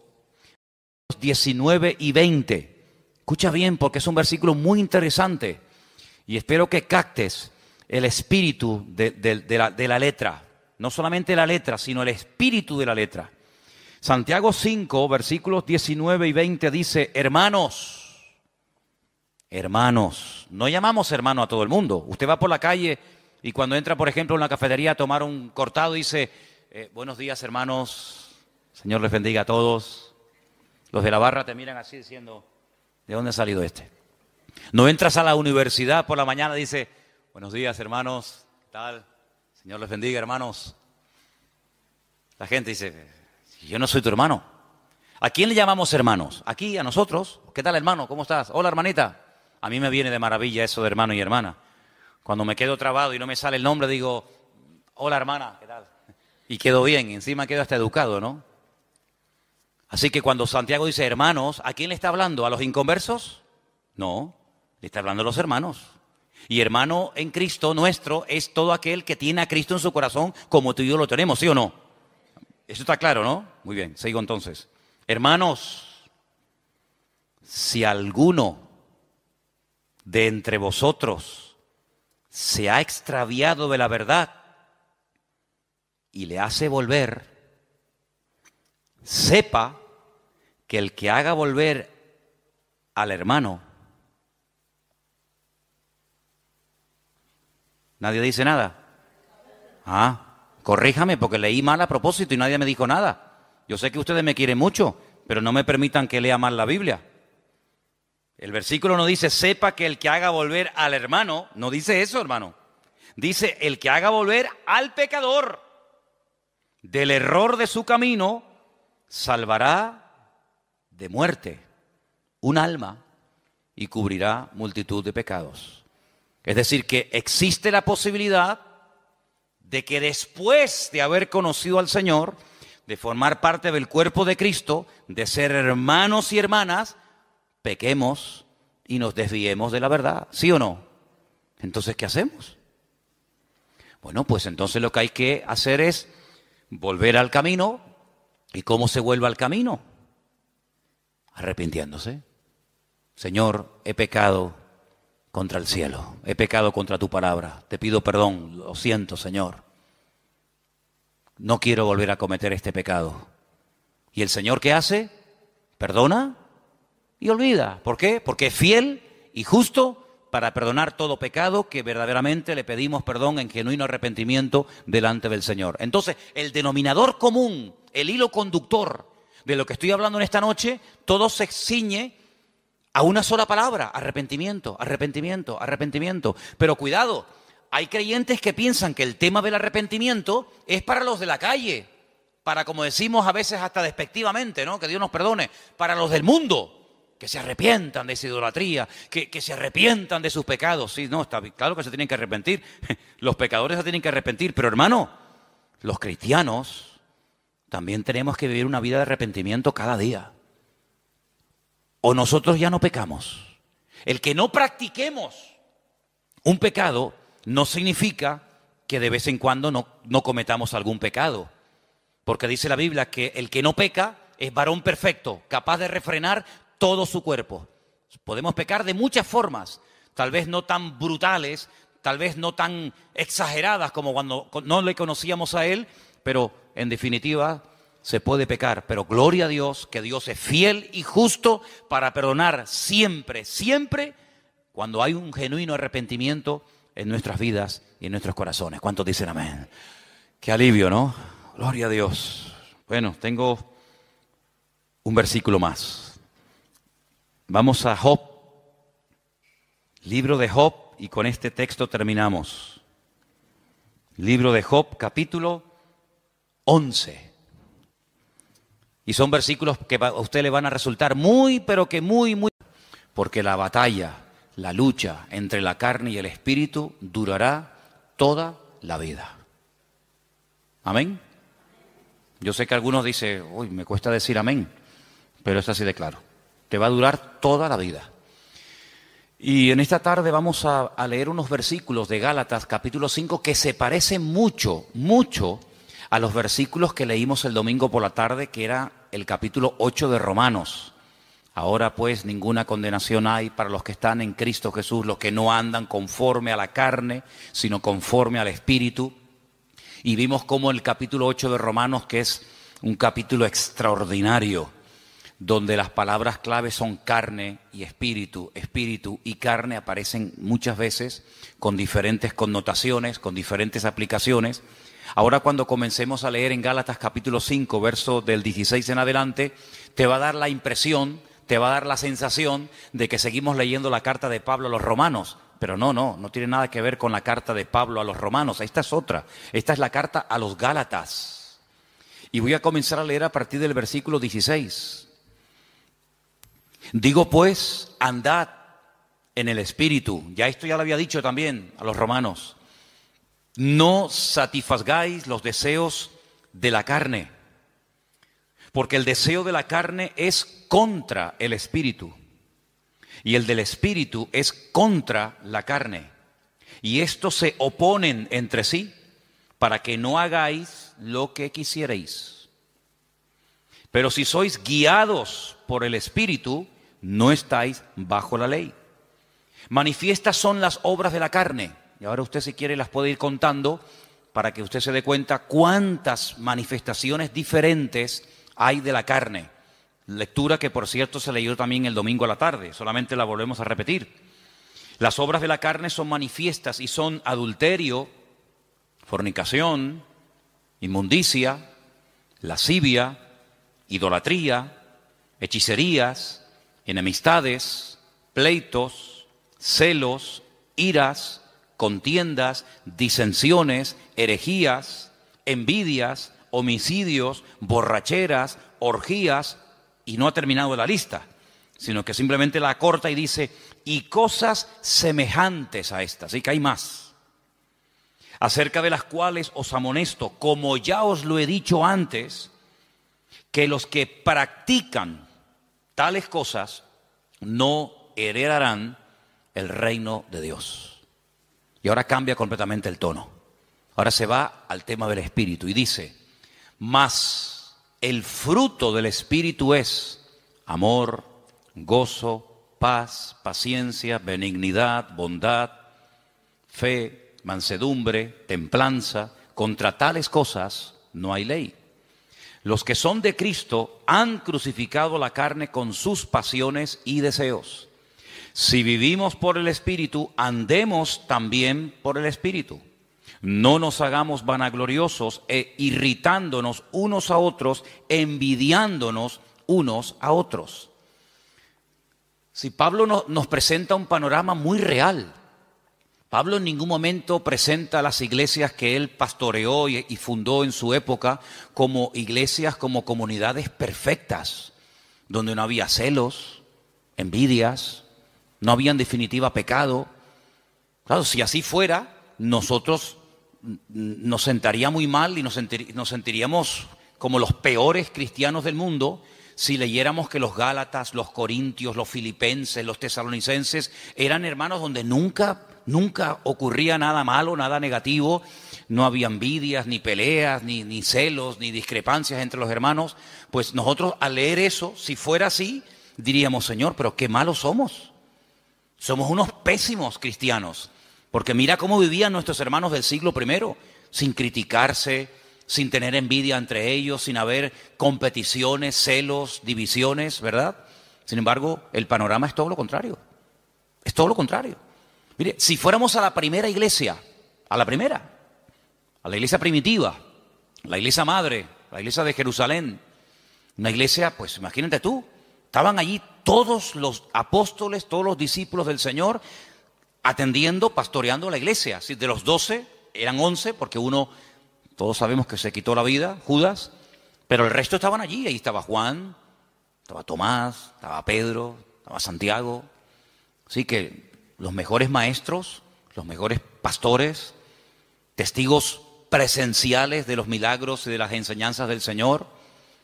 19 y 20. Escucha bien porque es un versículo muy interesante y espero que captes el espíritu de la letra no solamente la letra, sino el espíritu de la letra. Santiago 5, versículos 19 y 20 dice, hermanos, hermanos, no llamamos hermano a todo el mundo. Usted va por la calle y cuando entra, por ejemplo, en una cafetería a tomar un cortado, dice, eh, buenos días hermanos, Señor les bendiga a todos. Los de la barra te miran así diciendo, ¿de dónde ha salido este? No entras a la universidad por la mañana, dice, buenos días hermanos, tal. Señor les bendiga, hermanos. La gente dice, yo no soy tu hermano. ¿A quién le llamamos hermanos? Aquí, a nosotros. ¿Qué tal, hermano? ¿Cómo estás? Hola, hermanita. A mí me viene de maravilla eso de hermano y hermana. Cuando me quedo trabado y no me sale el nombre, digo, hola, hermana, ¿qué tal? Y quedo bien, encima quedo hasta educado, ¿no? Así que cuando Santiago dice hermanos, ¿a quién le está hablando? ¿A los inconversos? No, le está hablando a los hermanos. Y hermano en Cristo nuestro es todo aquel que tiene a Cristo en su corazón como tú y yo lo tenemos, ¿sí o no? Eso está claro, ¿no? Muy bien, sigo entonces. Hermanos, si alguno de entre vosotros se ha extraviado de la verdad y le hace volver, sepa que el que haga volver al hermano Nadie dice nada. Ah, corríjame porque leí mal a propósito y nadie me dijo nada. Yo sé que ustedes me quieren mucho, pero no me permitan que lea mal la Biblia. El versículo no dice, sepa que el que haga volver al hermano, no dice eso, hermano. Dice, el que haga volver al pecador del error de su camino, salvará de muerte un alma y cubrirá multitud de pecados. Es decir, que existe la posibilidad de que después de haber conocido al Señor, de formar parte del cuerpo de Cristo, de ser hermanos y hermanas, pequemos y nos desviemos de la verdad, ¿sí o no? Entonces, ¿qué hacemos? Bueno, pues entonces lo que hay que hacer es volver al camino. ¿Y cómo se vuelve al camino? Arrepintiéndose. Señor, he pecado, contra el cielo. He pecado contra tu palabra. Te pido perdón. Lo siento, Señor. No quiero volver a cometer este pecado. ¿Y el Señor qué hace? Perdona y olvida. ¿Por qué? Porque es fiel y justo para perdonar todo pecado que verdaderamente le pedimos perdón en genuino arrepentimiento delante del Señor. Entonces, el denominador común, el hilo conductor de lo que estoy hablando en esta noche, todo se ciñe a una sola palabra, arrepentimiento, arrepentimiento, arrepentimiento. Pero cuidado, hay creyentes que piensan que el tema del arrepentimiento es para los de la calle, para como decimos a veces hasta despectivamente, ¿no? Que Dios nos perdone, para los del mundo. Que se arrepientan de su idolatría, que, que se arrepientan de sus pecados. Sí, no, está claro que se tienen que arrepentir. Los pecadores se tienen que arrepentir. Pero hermano, los cristianos también tenemos que vivir una vida de arrepentimiento cada día o nosotros ya no pecamos. El que no practiquemos un pecado no significa que de vez en cuando no, cometamos algún pecado. Porque dice la Biblia que el que no peca es varón perfecto, capaz de refrenar todo su cuerpo. Podemos pecar de muchas formas, tal vez no tan brutales, tal vez no tan exageradas como cuando no le conocíamos a Él, pero en definitiva se puede pecar, pero gloria a Dios que Dios es fiel y justo para perdonar siempre, siempre, cuando hay un genuino arrepentimiento en nuestras vidas y en nuestros corazones. ¿Cuántos dicen amén? Qué alivio, ¿no? Gloria a Dios. Bueno, tengo un versículo más. Vamos a Job, libro de Job, y con este texto terminamos. Libro de Job, capítulo 11. Y son versículos que a usted le van a resultar muy, pero que muy, muy... Porque la batalla, la lucha entre la carne y el espíritu durará toda la vida. Amén. Yo sé que algunos dicen, uy, me cuesta decir amén, pero es así de claro. Te va a durar toda la vida. Y en esta tarde vamos a, a, leer unos versículos de Gálatas capítulo 5 que se parecen mucho, mucho a los versículos que leímos el domingo por la tarde, que era el capítulo 8 de Romanos. Ahora pues ninguna condenación hay para los que están en Cristo Jesús, los que no andan conforme a la carne, sino conforme al Espíritu. Y vimos cómo el capítulo 8 de Romanos, que es un capítulo extraordinario, donde las palabras clave son carne y espíritu. Espíritu y carne aparecen muchas veces con diferentes connotaciones, con diferentes aplicaciones. Ahora cuando comencemos a leer en Gálatas capítulo 5, verso del 16 en adelante, te va a dar la impresión, te va a dar la sensación de que seguimos leyendo la carta de Pablo a los romanos. Pero no, no, no tiene nada que ver con la carta de Pablo a los romanos. Esta es otra. Esta es la carta a los Gálatas. Y voy a comenzar a leer a partir del versículo 16. Digo pues, andad en el Espíritu. Ya esto ya lo había dicho también a los romanos no satisfagáis los deseos de la carne, porque el deseo de la carne es contra el espíritu, y el del espíritu es contra la carne, y estos se oponen entre sí para que no hagáis lo que quisierais. Pero si sois guiados por el espíritu, no estáis bajo la ley. Manifiestas son las obras de la carne y ahora usted si quiere las puede ir contando para que usted se dé cuenta cuántas manifestaciones diferentes hay de la carne. Lectura que por cierto se leyó también el domingo a la tarde, solamente la volvemos a repetir. Las obras de la carne son manifiestas y son adulterio, fornicación, inmundicia, lascivia, idolatría, hechicerías, enemistades, pleitos, celos, iras, contiendas, disensiones, herejías, envidias, homicidios, borracheras, orgías, y no ha terminado la lista, sino que simplemente la corta y dice, y cosas semejantes a estas, y que hay más, acerca de las cuales os amonesto, como ya os lo he dicho antes, que los que practican tales cosas no heredarán el reino de Dios. Y ahora cambia completamente el tono. Ahora se va al tema del Espíritu y dice, mas el fruto del Espíritu es amor, gozo, paz, paciencia, benignidad, bondad, fe, mansedumbre, templanza. Contra tales cosas no hay ley. Los que son de Cristo han crucificado la carne con sus pasiones y deseos. Si vivimos por el Espíritu, andemos también por el Espíritu. No nos hagamos vanagloriosos e irritándonos unos a otros, envidiándonos unos a otros. Si Pablo nos presenta un panorama muy real, Pablo en ningún momento presenta las iglesias que él pastoreó y fundó en su época como iglesias, como comunidades perfectas, donde no había celos, envidias, no había en definitiva pecado. Claro, si así fuera, nosotros nos sentaría muy mal y nos, sentiríamos como los peores cristianos del mundo si leyéramos que los Gálatas, los Corintios, los Filipenses, los Tesalonicenses eran hermanos donde nunca, nunca ocurría nada malo, nada negativo, no había envidias, ni peleas, ni, ni celos, ni discrepancias entre los hermanos, pues nosotros al leer eso, si fuera así, diríamos, Señor, pero qué malos somos. Somos unos pésimos cristianos, porque mira cómo vivían nuestros hermanos del siglo I, sin criticarse, sin tener envidia entre ellos, sin haber competiciones, celos, divisiones, ¿verdad? Sin embargo, el panorama es todo lo contrario. Es todo lo contrario. Mire, si fuéramos a la primera iglesia, a la primera, a la iglesia primitiva, la iglesia madre, la iglesia de Jerusalén, una iglesia, pues imagínate tú, Estaban allí todos los apóstoles, todos los discípulos del Señor, atendiendo, pastoreando la iglesia. De los doce eran once, porque uno, todos sabemos que se quitó la vida, Judas, pero el resto estaban allí. Ahí estaba Juan, estaba Tomás, estaba Pedro, estaba Santiago. Así que los mejores maestros, los mejores pastores, testigos presenciales de los milagros y de las enseñanzas del Señor.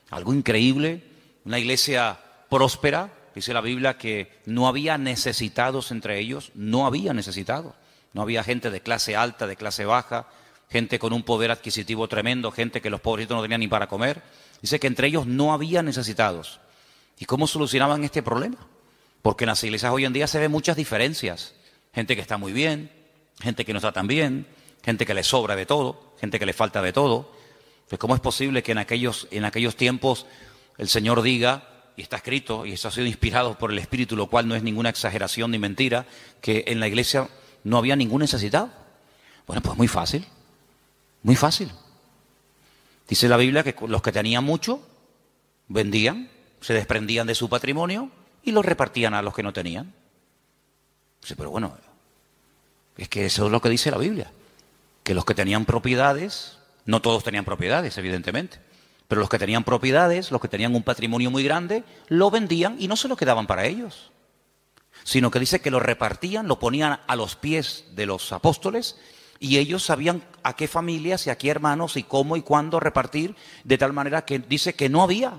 Algo increíble, una iglesia próspera. Dice la Biblia que no había necesitados entre ellos, no había necesitados. No había gente de clase alta, de clase baja, gente con un poder adquisitivo tremendo, gente que los pobrecitos no tenían ni para comer. Dice que entre ellos no había necesitados. ¿Y cómo solucionaban este problema? Porque en las iglesias hoy en día se ven muchas diferencias. Gente que está muy bien, gente que no está tan bien, gente que le sobra de todo, gente que le falta de todo. Pues ¿cómo es posible que en aquellos, en aquellos tiempos el Señor diga, y está escrito, y eso ha sido inspirado por el Espíritu, lo cual no es ninguna exageración ni mentira, que en la iglesia no había ningún necesitado. Bueno, pues muy fácil, muy fácil. Dice la Biblia que los que tenían mucho vendían, se desprendían de su patrimonio y lo repartían a los que no tenían. pero bueno, es que eso es lo que dice la Biblia, que los que tenían propiedades, no todos tenían propiedades, evidentemente pero los que tenían propiedades, los que tenían un patrimonio muy grande, lo vendían y no se lo quedaban para ellos, sino que dice que lo repartían, lo ponían a los pies de los apóstoles y ellos sabían a qué familias y a qué hermanos y cómo y cuándo repartir, de tal manera que dice que no había.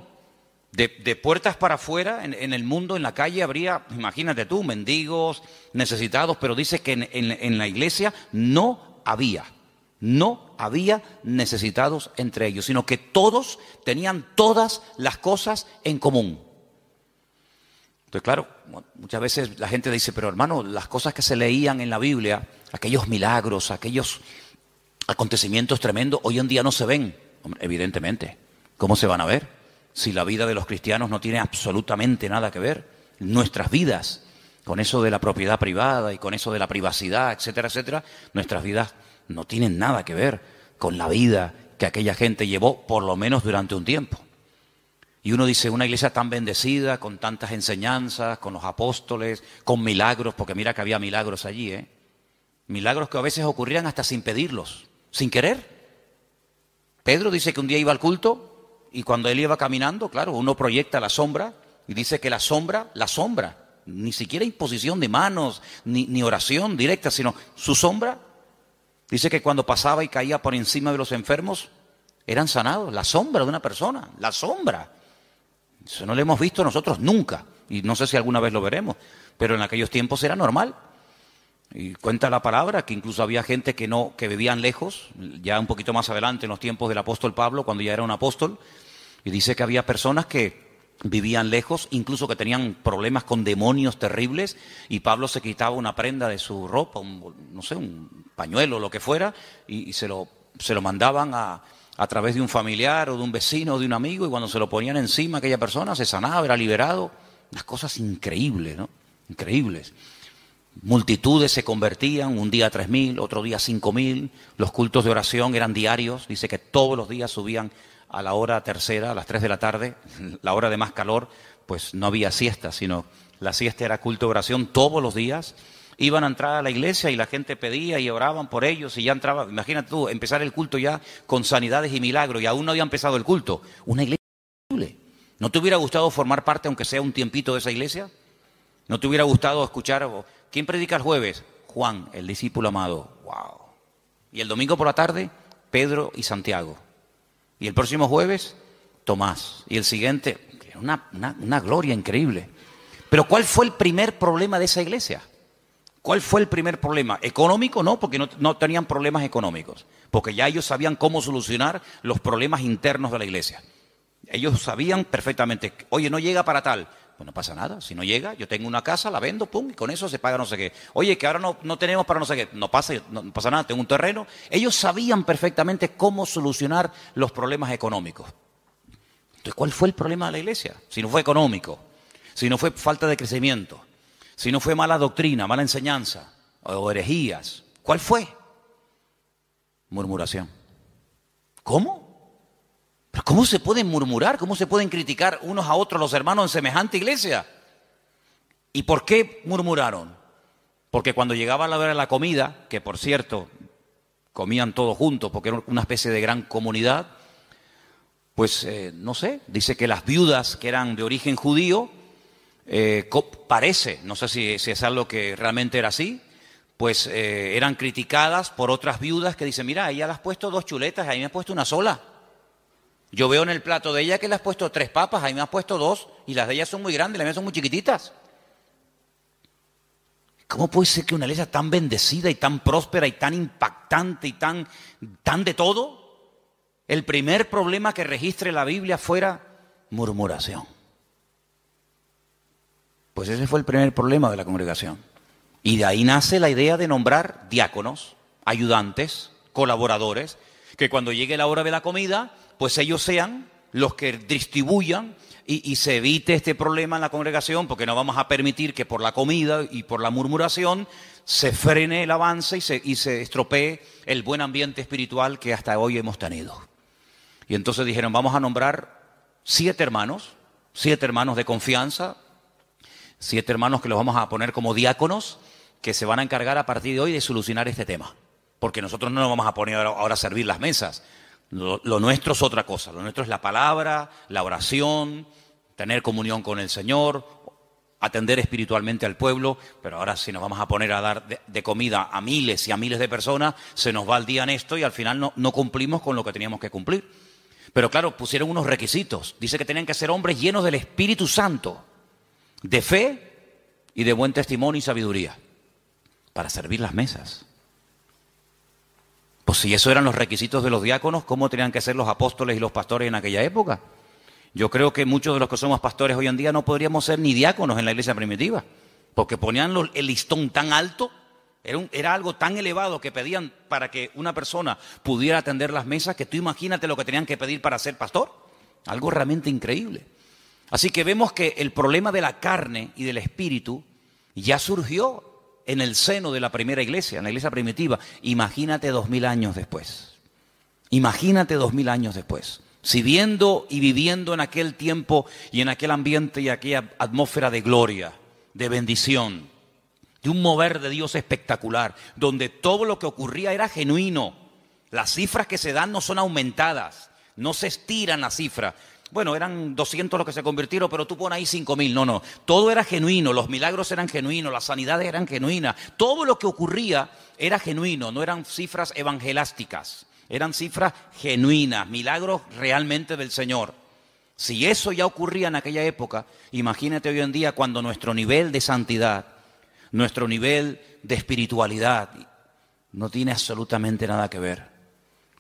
De, puertas para afuera, en, el mundo, en la calle, habría, imagínate tú, mendigos, necesitados, pero dice que en la iglesia no había. No había necesitados entre ellos, sino que todos tenían todas las cosas en común. Entonces, claro, muchas veces la gente dice, pero hermano, las cosas que se leían en la Biblia, aquellos milagros, aquellos acontecimientos tremendos, hoy en día no se ven. evidentemente, ¿cómo se van a ver? Si la vida de los cristianos no tiene absolutamente nada que ver, nuestras vidas, con eso de la propiedad privada y con eso de la privacidad, etcétera, etcétera, nuestras vidas no tienen nada que ver con la vida que aquella gente llevó, por lo menos durante un tiempo. Y uno dice, una iglesia tan bendecida, con tantas enseñanzas, con los apóstoles, con milagros, porque mira que había milagros allí, ¿eh? Milagros que a veces ocurrían hasta sin pedirlos, sin querer. Pedro dice que un día iba al culto y cuando él iba caminando, claro, uno proyecta la sombra y dice que la sombra, la sombra, ni siquiera imposición de manos, ni, ni oración directa, sino su sombra Dice que cuando pasaba y caía por encima de los enfermos, eran sanados. La sombra de una persona, la sombra. Eso no lo hemos visto nosotros nunca. Y no sé si alguna vez lo veremos. Pero en aquellos tiempos era normal. Y cuenta la palabra que incluso había gente que no, que vivían lejos, ya un poquito más adelante, en los tiempos del apóstol Pablo, cuando ya era un apóstol, y dice que había personas que vivían lejos, incluso que tenían problemas con demonios terribles, y Pablo se quitaba una prenda de su ropa, no sé, un pañuelo, o lo que fuera, y, se, lo, se lo mandaban a, a través de un familiar o de un vecino o de un amigo, y cuando se lo ponían encima aquella persona, se sanaba, era liberado. Unas cosas increíbles, ¿no? Increíbles. Multitudes se convertían, un día tres mil, otro día cinco mil. Los cultos de oración eran diarios, dice que todos los días subían a la hora tercera, a las tres de la tarde, la hora de más calor, pues no había siesta, sino la siesta era culto oración todos los días. Iban a entrar a la iglesia y la gente pedía y oraban por ellos y ya entraba, imagínate tú, empezar el culto ya con sanidades y milagros y aún no había empezado el culto. Una iglesia increíble. ¿No te hubiera gustado formar parte, aunque sea un tiempito, de esa iglesia? ¿No te hubiera gustado escuchar, ¿quién predica el jueves? Juan, el discípulo amado. ¡Wow! Y el domingo por la tarde, Pedro y Santiago. Y el próximo jueves, Tomás. Y el siguiente, una, gloria increíble. Pero ¿cuál fue el primer problema de esa iglesia? ¿Cuál fue el primer problema? ¿Económico? No, porque no, no, tenían problemas económicos, porque ya ellos sabían cómo solucionar los problemas internos de la iglesia. Ellos sabían perfectamente, oye, no llega para tal, pues no pasa nada. Si no llega, yo tengo una casa, la vendo, pum, y con eso se paga no sé qué. Oye, que ahora no, no tenemos para no sé qué. No pasa, no pasa nada, tengo un terreno. Ellos sabían perfectamente cómo solucionar los problemas económicos. Entonces, ¿cuál fue el problema de la iglesia? Si no fue económico, si no fue falta de crecimiento, si no fue mala doctrina, mala enseñanza o herejías, ¿cuál fue? Murmuración. ¿Cómo? Pero ¿cómo se pueden murmurar? ¿Cómo se pueden criticar unos a otros los hermanos en semejante iglesia? ¿Y por qué murmuraron? Porque cuando llegaba la hora de la comida, que por cierto, comían todos juntos porque era una especie de gran comunidad, pues eh, no sé, dice que las viudas que eran de origen judío, eh, parece, no sé si, es algo que realmente era así, pues eh, eran criticadas por otras viudas que dicen, mira, ella le has puesto dos chuletas, ahí mí me has puesto una sola. Yo veo en el plato de ella que le has puesto tres papas, ahí me has puesto dos, y las de ella son muy grandes, las mías son muy chiquititas. ¿Cómo puede ser que una iglesia tan bendecida y tan próspera y tan impactante y tan, tan de todo, el primer problema que registre la Biblia fuera murmuración? Pues ese fue el primer problema de la congregación. Y de ahí nace la idea de nombrar diáconos, ayudantes, colaboradores, que cuando llegue la hora de la comida pues ellos sean los que distribuyan y, se evite este problema en la congregación, porque no vamos a permitir que por la comida y por la murmuración se frene el avance y se, y se estropee el buen ambiente espiritual que hasta hoy hemos tenido. Y entonces dijeron, vamos a nombrar siete hermanos, siete hermanos de confianza, siete hermanos que los vamos a poner como diáconos, que se van a encargar a partir de hoy de solucionar este tema. Porque nosotros no nos vamos a poner ahora a servir las mesas, lo, nuestro es otra cosa, lo nuestro es la palabra, la oración, tener comunión con el Señor, atender espiritualmente al pueblo, pero ahora si nos vamos a poner a dar de, comida a miles y a miles de personas, se nos va el día en esto y al final no, no cumplimos con lo que teníamos que cumplir. Pero claro, pusieron unos requisitos. Dice que tenían que ser hombres llenos del Espíritu Santo, de fe y de buen testimonio y sabiduría, para servir las mesas. Pues si eso eran los requisitos de los diáconos, ¿cómo tenían que ser los apóstoles y los pastores en aquella época? Yo creo que muchos de los que somos pastores hoy en día no podríamos ser ni diáconos en la iglesia primitiva, porque ponían el listón tan alto, era, era, algo tan elevado que pedían para que una persona pudiera atender las mesas, que tú imagínate lo que tenían que pedir para ser pastor. Algo realmente increíble. Así que vemos que el problema de la carne y del espíritu ya surgió en el seno de la primera iglesia, en la iglesia primitiva. Imagínate dos mil años después. Imagínate dos mil años después. Si viendo y viviendo en aquel tiempo y en aquel ambiente y aquella atmósfera de gloria, de bendición, de un mover de Dios espectacular, donde todo lo que ocurría era genuino. Las cifras que se dan no son aumentadas, no se estiran las cifras, bueno, eran 200 los que se convirtieron, pero tú pones ahí 5.000. No, no, todo era genuino, los milagros eran genuinos, las sanidades eran genuinas, todo lo que ocurría era genuino, no eran cifras evangelásticas, eran cifras genuinas, milagros realmente del Señor. Si eso ya ocurría en aquella época, imagínate hoy en día cuando nuestro nivel de santidad, nuestro nivel de espiritualidad, no tiene absolutamente nada que ver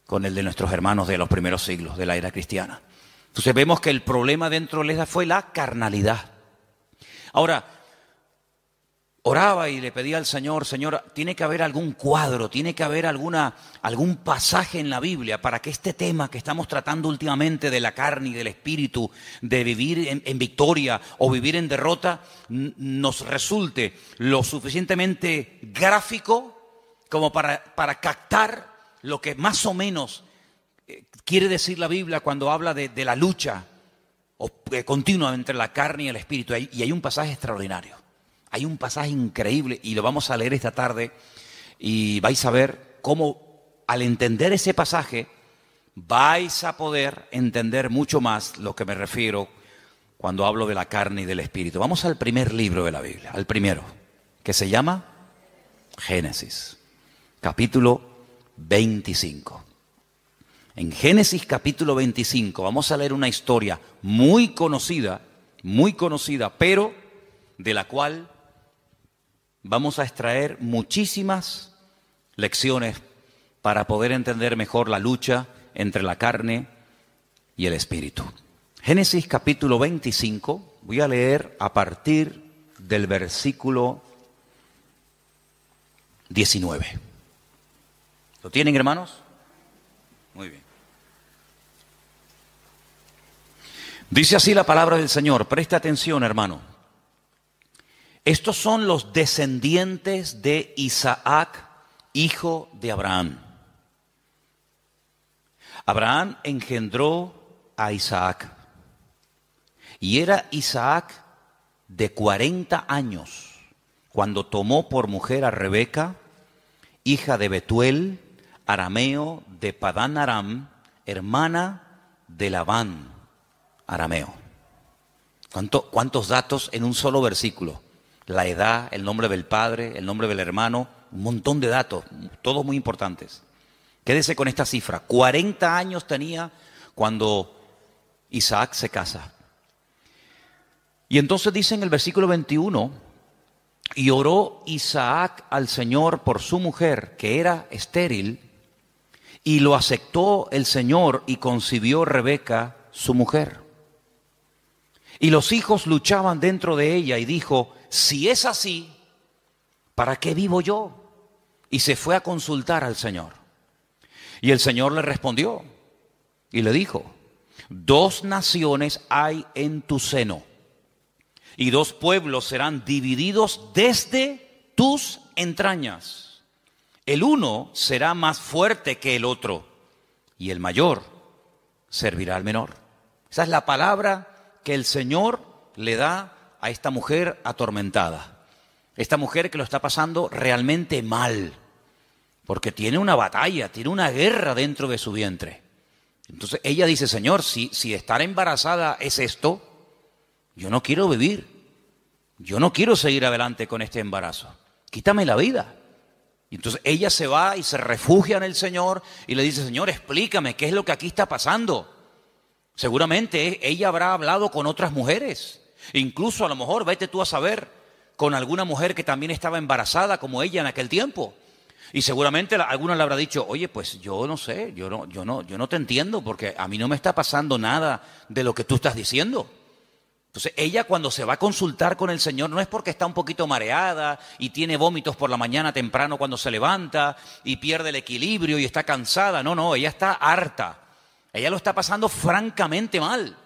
con el de nuestros hermanos de los primeros siglos de la era cristiana. Entonces vemos que el problema dentro de Leda fue la carnalidad. Ahora, oraba y le pedía al Señor, Señor, tiene que haber algún cuadro, tiene que haber alguna, algún pasaje en la Biblia para que este tema que estamos tratando últimamente de la carne y del espíritu, de vivir en, victoria o vivir en derrota, nos resulte lo suficientemente gráfico como para, para captar lo que más o menos quiere decir la Biblia cuando habla de, la lucha eh, continua entre la carne y el espíritu. Y hay un pasaje extraordinario, hay un pasaje increíble y lo vamos a leer esta tarde y vais a ver cómo al entender ese pasaje vais a poder entender mucho más lo que me refiero cuando hablo de la carne y del espíritu. Vamos al primer libro de la Biblia, al primero, que se llama Génesis, capítulo 25. En Génesis capítulo 25 vamos a leer una historia muy conocida, muy conocida, pero de la cual vamos a extraer muchísimas lecciones para poder entender mejor la lucha entre la carne y el espíritu. Génesis capítulo 25, voy a leer a partir del versículo 19. ¿Lo tienen hermanos? Muy bien. Dice así la palabra del Señor. Presta atención, hermano. Estos son los descendientes de Isaac, hijo de Abraham. Abraham engendró a Isaac. Y era Isaac de 40 años cuando tomó por mujer a Rebeca, hija de Betuel, arameo de Padán Aram, hermana de Labán, arameo. ¿Cuántos datos en un solo versículo? La edad, el nombre del padre, el nombre del hermano, un montón de datos, todos muy importantes. Quédese con esta cifra. 40 años tenía cuando Isaac se casa. Y entonces dice en el versículo 21, y oró Isaac al Señor por su mujer, que era estéril, y lo aceptó el Señor y concibió Rebeca, su mujer. Y los hijos luchaban dentro de ella y dijo, si es así, ¿para qué vivo yo? Y se fue a consultar al Señor. Y el Señor le respondió y le dijo, dos naciones hay en tu seno y dos pueblos serán divididos desde tus entrañas el uno será más fuerte que el otro y el mayor servirá al menor. Esa es la palabra que el Señor le da a esta mujer atormentada. Esta mujer que lo está pasando realmente mal, porque tiene una batalla, tiene una guerra dentro de su vientre. Entonces ella dice, Señor, si, estar embarazada es esto, yo no quiero vivir, yo no quiero seguir adelante con este embarazo, quítame la vida. Y entonces ella se va y se refugia en el Señor y le dice, Señor, explícame qué es lo que aquí está pasando. Seguramente ella habrá hablado con otras mujeres. Incluso a lo mejor, vete tú a saber, con alguna mujer que también estaba embarazada como ella en aquel tiempo. Y seguramente alguna le habrá dicho, oye, pues yo no sé, yo no, yo no, yo no te entiendo porque a mí no me está pasando nada de lo que tú estás diciendo. Entonces, ella cuando se va a consultar con el Señor no es porque está un poquito mareada y tiene vómitos por la mañana temprano cuando se levanta y pierde el equilibrio y está cansada. No, no, ella está harta. Ella lo está pasando francamente mal.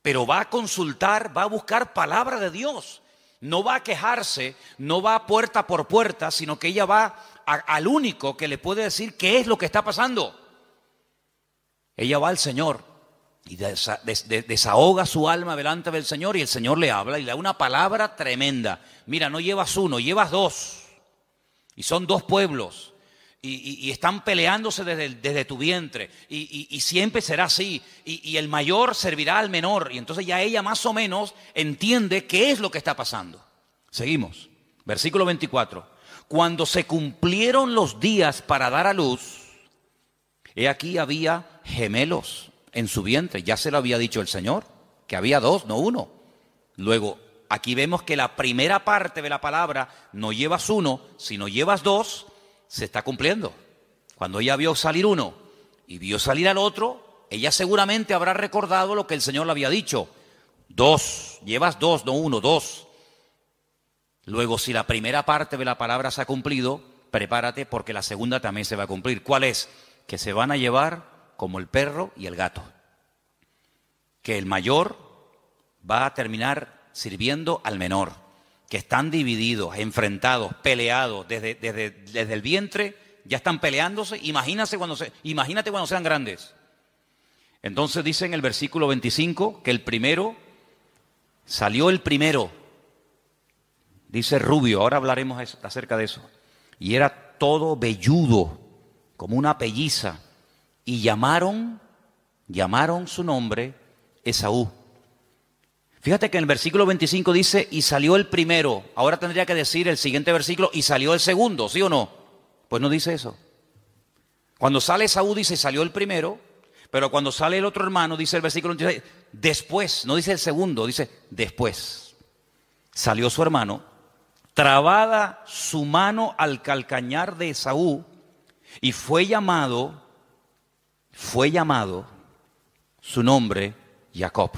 Pero va a consultar, va a buscar palabra de Dios. No va a quejarse, no va puerta por puerta, sino que ella va al único que le puede decir qué es lo que está pasando. Ella va al Señor y desahoga su alma delante del Señor y el Señor le habla y le da una palabra tremenda. Mira, no llevas uno, llevas dos. Y son dos pueblos. Y, están peleándose desde, tu vientre. Y, y, siempre será así. y el mayor servirá al menor. Y entonces ya ella más o menos entiende qué es lo que está pasando. Seguimos. Versículo 24. Cuando se cumplieron los días para dar a luz, he aquí había gemelos en su vientre. Ya se lo había dicho el Señor, que había dos, no uno. Luego, aquí vemos que la primera parte de la palabra, no llevas uno, sino llevas dos, se está cumpliendo. Cuando ella vio salir uno y vio salir al otro, ella seguramente habrá recordado lo que el Señor le había dicho. Dos, llevas dos, no uno, dos. Luego, si la primera parte de la palabra se ha cumplido, prepárate porque la segunda también se va a cumplir. ¿Cuál es? Que se van a llevar como el perro y el gato, que el mayor va a terminar sirviendo al menor, que están divididos, enfrentados, peleados, desde, desde, el vientre ya están peleándose, imagínate cuando, se, imagínate cuando sean grandes. Entonces dice en el versículo 25 que el primero, salió el primero, dice Rubio, ahora hablaremos acerca de eso, y era todo velludo, como una pelliza y llamaron, llamaron su nombre Esaú. Fíjate que en el versículo 25 dice, y salió el primero. Ahora tendría que decir el siguiente versículo, y salió el segundo, ¿sí o no? Pues no dice eso. Cuando sale Esaú dice, salió el primero, pero cuando sale el otro hermano dice el versículo 26, después, no dice el segundo, dice después. Salió su hermano, trabada su mano al calcañar de Esaú, y fue llamado fue llamado su nombre Jacob.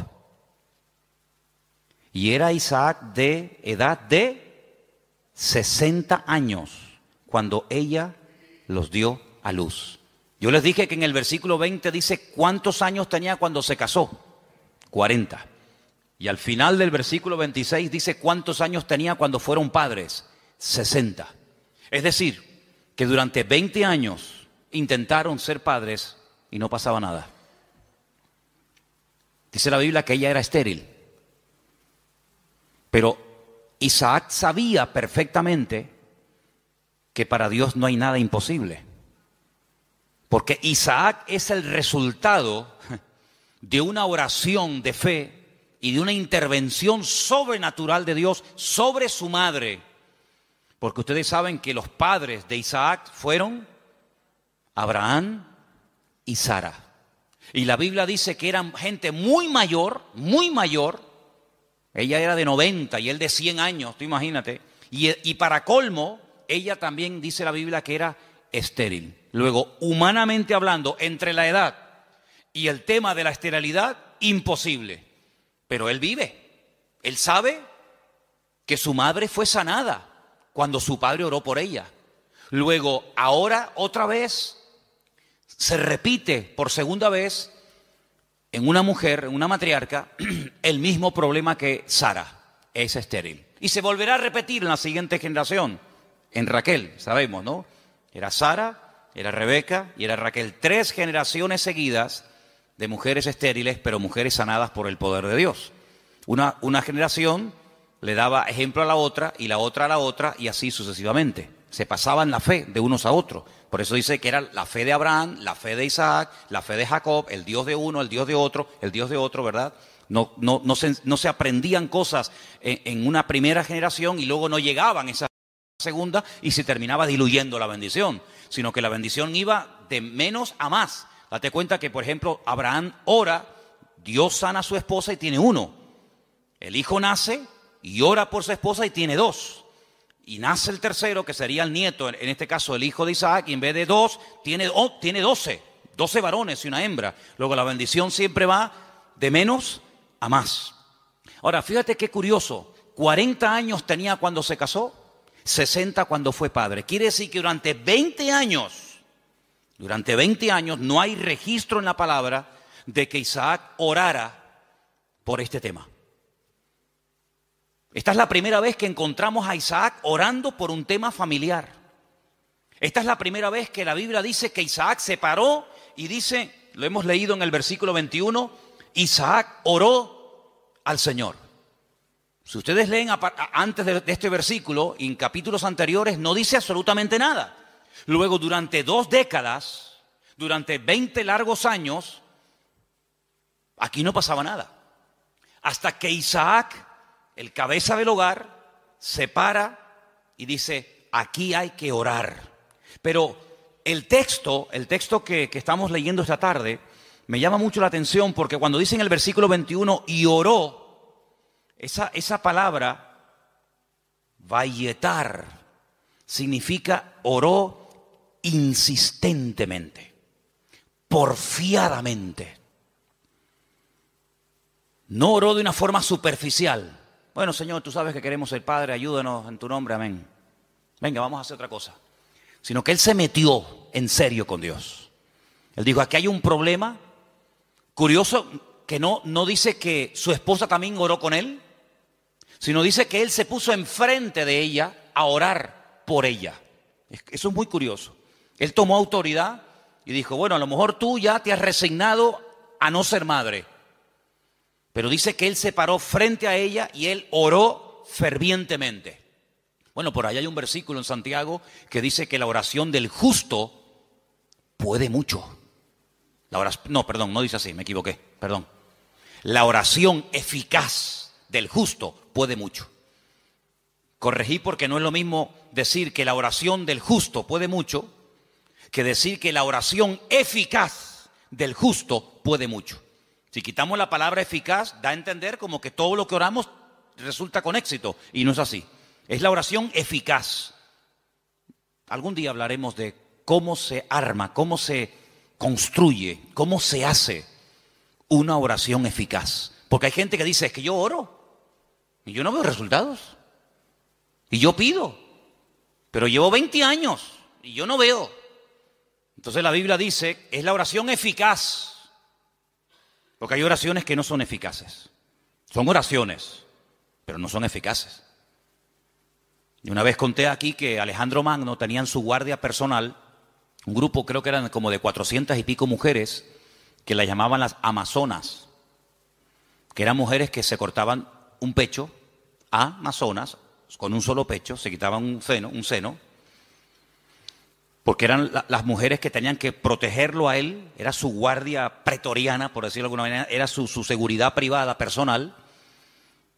Y era Isaac de edad de 60 años cuando ella los dio a luz. Yo les dije que en el versículo 20 dice cuántos años tenía cuando se casó. 40. Y al final del versículo 26 dice cuántos años tenía cuando fueron padres. 60. Es decir, que durante 20 años intentaron ser padres y no pasaba nada. Dice la Biblia que ella era estéril. Pero Isaac sabía perfectamente que para Dios no hay nada imposible. Porque Isaac es el resultado de una oración de fe y de una intervención sobrenatural de Dios sobre su madre. Porque ustedes saben que los padres de Isaac fueron Abraham, y Sara. Y la Biblia dice que eran gente muy mayor, muy mayor. Ella era de 90 y él de 100 años, tú imagínate. Y, y para colmo, ella también dice la Biblia que era estéril. Luego, humanamente hablando, entre la edad y el tema de la esterilidad, imposible. Pero él vive. Él sabe que su madre fue sanada cuando su padre oró por ella. Luego, ahora otra vez se repite por segunda vez en una mujer, en una matriarca, el mismo problema que Sara, es estéril. Y se volverá a repetir en la siguiente generación, en Raquel, sabemos, ¿no? Era Sara, era Rebeca y era Raquel. Tres generaciones seguidas de mujeres estériles, pero mujeres sanadas por el poder de Dios. Una, generación le daba ejemplo a la otra y la otra a la otra y así sucesivamente. Se pasaban la fe de unos a otros. Por eso dice que era la fe de Abraham, la fe de Isaac, la fe de Jacob, el Dios de uno, el Dios de otro, el Dios de otro, ¿verdad? No, no, no, se, no se, aprendían cosas en, una primera generación y luego no llegaban esa segunda y se terminaba diluyendo la bendición, sino que la bendición iba de menos a más. Date cuenta que, por ejemplo, Abraham ora, Dios sana a su esposa y tiene uno. El hijo nace y ora por su esposa y tiene dos. Y nace el tercero, que sería el nieto, en este caso el hijo de Isaac, y en vez de dos, tiene, tiene doce, doce varones y una hembra. Luego la bendición siempre va de menos a más. Ahora, fíjate qué curioso, 40 años tenía cuando se casó, 60 cuando fue padre. Quiere decir que durante 20 años, durante 20 años no hay registro en la palabra de que Isaac orara por este tema. Esta es la primera vez que encontramos a Isaac orando por un tema familiar. Esta es la primera vez que la Biblia dice que Isaac se paró y dice, lo hemos leído en el versículo 21, Isaac oró al Señor. Si ustedes leen antes de este versículo, en capítulos anteriores, no dice absolutamente nada. Luego, durante dos décadas, durante 20 largos años, aquí no pasaba nada. Hasta que Isaac el cabeza del hogar, se para y dice, aquí hay que orar. Pero el texto, el texto que, estamos leyendo esta tarde, me llama mucho la atención porque cuando dice el versículo 21, y oró, esa, esa palabra, valletar, significa oró insistentemente, porfiadamente. No oró de una forma superficial. Bueno, Señor, tú sabes que queremos ser padre, ayúdanos en tu nombre, amén. Venga, vamos a hacer otra cosa. Sino que él se metió en serio con Dios. Él dijo, aquí hay un problema. Curioso que no, no dice que su esposa también oró con él, sino dice que él se puso enfrente de ella a orar por ella. Eso es muy curioso. Él tomó autoridad y dijo, bueno, a lo mejor tú ya te has resignado a no ser madre. Pero dice que él se paró frente a ella y él oró fervientemente. Bueno, por ahí hay un versículo en Santiago que dice que la oración del justo puede mucho. La oración, no, perdón, no dice así, me equivoqué, perdón. La oración eficaz del justo puede mucho. Corregí porque no es lo mismo decir que la oración del justo puede mucho que decir que la oración eficaz del justo puede mucho. Si quitamos la palabra eficaz, da a entender como que todo lo que oramos resulta con éxito. Y no es así. Es la oración eficaz. Algún día hablaremos de cómo se arma, cómo se construye, cómo se hace una oración eficaz. Porque hay gente que dice, es que yo oro y yo no veo resultados. Y yo pido, pero llevo 20 años y yo no veo. Entonces la Biblia dice, es la oración eficaz porque hay oraciones que no son eficaces. Son oraciones, pero no son eficaces. Y una vez conté aquí que Alejandro Magno tenía en su guardia personal un grupo, creo que eran como de cuatrocientas y pico mujeres, que la llamaban las Amazonas, que eran mujeres que se cortaban un pecho, Amazonas, con un solo pecho, se quitaban un seno, un seno, porque eran las mujeres que tenían que protegerlo a él, era su guardia pretoriana, por decirlo de alguna manera, era su, seguridad privada, personal,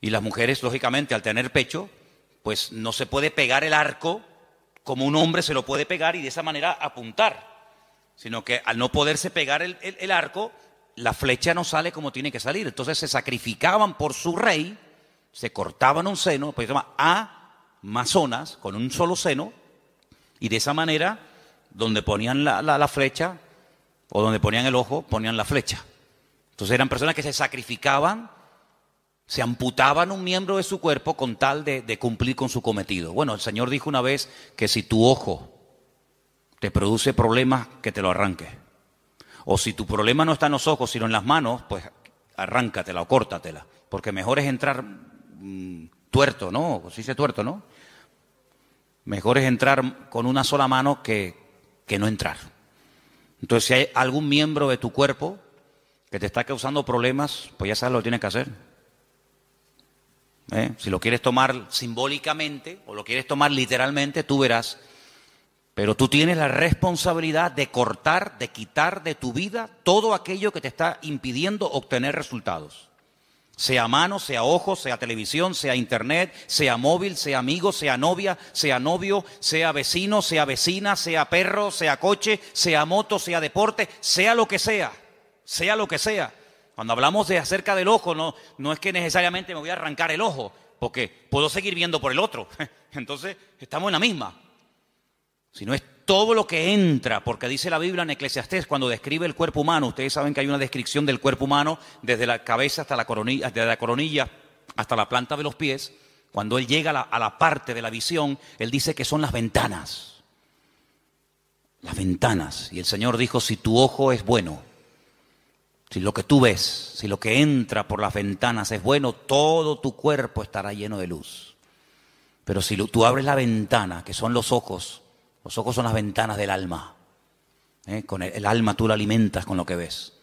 y las mujeres, lógicamente, al tener pecho, pues no se puede pegar el arco como un hombre se lo puede pegar y de esa manera apuntar, sino que al no poderse pegar el, el arco, la flecha no sale como tiene que salir. Entonces se sacrificaban por su rey, se cortaban un seno, pues se llama amazonas, con un solo seno, y de esa manera donde ponían la, flecha o donde ponían el ojo, ponían la flecha. Entonces eran personas que se sacrificaban, se amputaban un miembro de su cuerpo con tal de, cumplir con su cometido. Bueno, el Señor dijo una vez que si tu ojo te produce problemas, que te lo arranques. O si tu problema no está en los ojos, sino en las manos, pues arráncatela o córtatela. Porque mejor es entrar mm, tuerto, ¿no? Si se tuerto, ¿no? Mejor es entrar con una sola mano que, que no entrar. Entonces, si hay algún miembro de tu cuerpo que te está causando problemas, pues ya sabes lo que tienes que hacer. ¿Eh? Si lo quieres tomar simbólicamente o lo quieres tomar literalmente, tú verás. Pero tú tienes la responsabilidad de cortar, de quitar de tu vida todo aquello que te está impidiendo obtener resultados. Sea mano, sea ojo, sea televisión, sea internet, sea móvil, sea amigo, sea novia, sea novio, sea vecino, sea vecina, sea perro, sea coche, sea moto, sea deporte, sea lo que sea, sea lo que sea. Cuando hablamos de acerca del ojo, no, no es que necesariamente me voy a arrancar el ojo, porque puedo seguir viendo por el otro. Entonces, estamos en la misma. Si no es todo lo que entra, porque dice la Biblia en Eclesiastés, cuando describe el cuerpo humano, ustedes saben que hay una descripción del cuerpo humano desde la cabeza hasta la coronilla, la coronilla hasta la planta de los pies, cuando él llega a la parte de la visión, él dice que son las ventanas, las ventanas. Y el Señor dijo, si tu ojo es bueno, si lo que tú ves, si lo que entra por las ventanas es bueno, todo tu cuerpo estará lleno de luz. Pero si tú abres la ventana, que son los ojos, los ojos son las ventanas del alma. ¿eh? Con el, alma tú la alimentas con lo que ves.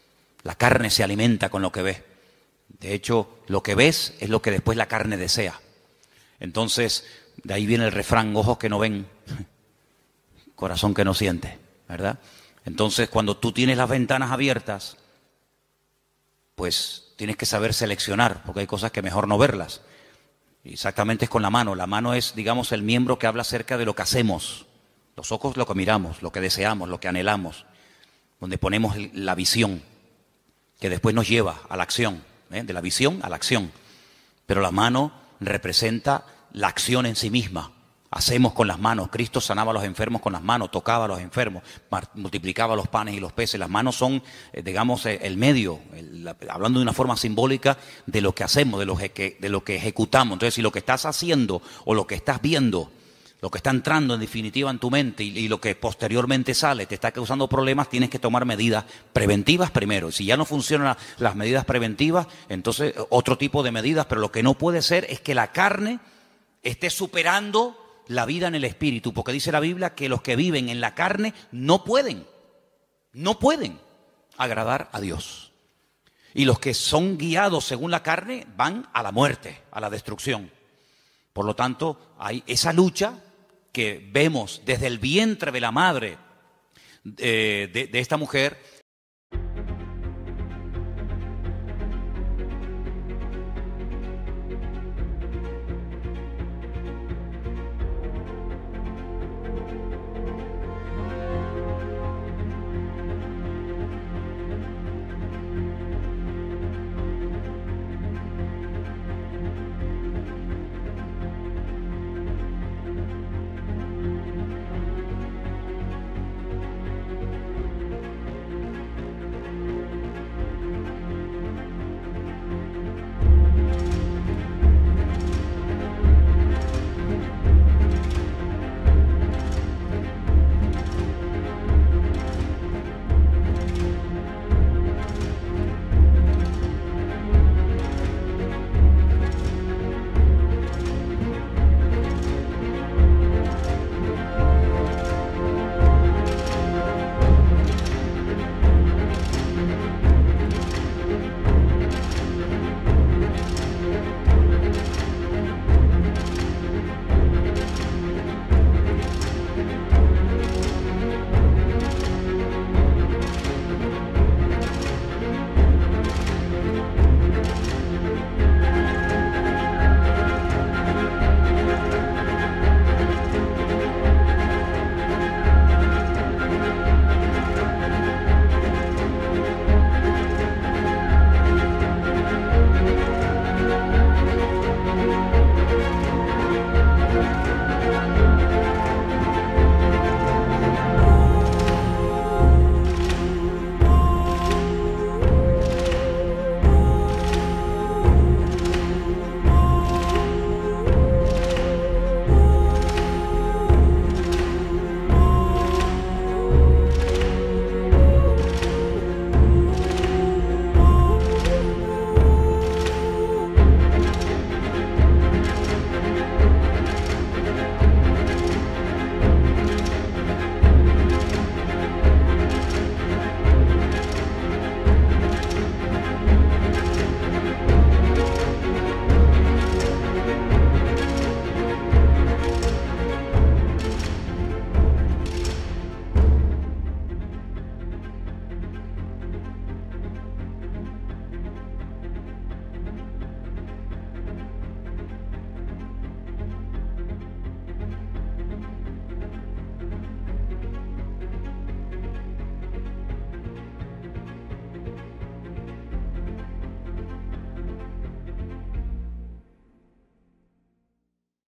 La carne se alimenta con lo que ves. De hecho, lo que ves es lo que después la carne desea. Entonces, de ahí viene el refrán, ojos que no ven, corazón que no siente, ¿verdad? Entonces, cuando tú tienes las ventanas abiertas, pues tienes que saber seleccionar, porque hay cosas que mejor no verlas. Exactamente es con la mano. La mano es, digamos, el miembro que habla acerca de lo que hacemos. Los ojos lo que miramos, lo que deseamos, lo que anhelamos, donde ponemos la visión, que después nos lleva a la acción, ¿eh? de la visión a la acción. Pero la mano representa la acción en sí misma. Hacemos con las manos. Cristo sanaba a los enfermos con las manos, tocaba a los enfermos, multiplicaba los panes y los peces. Las manos son, eh, digamos, eh, el medio, hablando de una forma simbólica de lo que hacemos, de lo de lo que ejecutamos. Entonces, si lo que estás haciendo o lo que estás viendo lo que está entrando en definitiva en tu mente y, lo que posteriormente sale te está causando problemas, tienes que tomar medidas preventivas primero. Si ya no funcionan las medidas preventivas, entonces otro tipo de medidas, pero lo que no puede ser es que la carne esté superando la vida en el espíritu, porque dice la Biblia que los que viven en la carne no pueden, no pueden agradar a Dios. Y los que son guiados según la carne van a la muerte, a la destrucción. Por lo tanto, hay esa lucha que vemos desde el vientre de la madre eh, de esta mujer,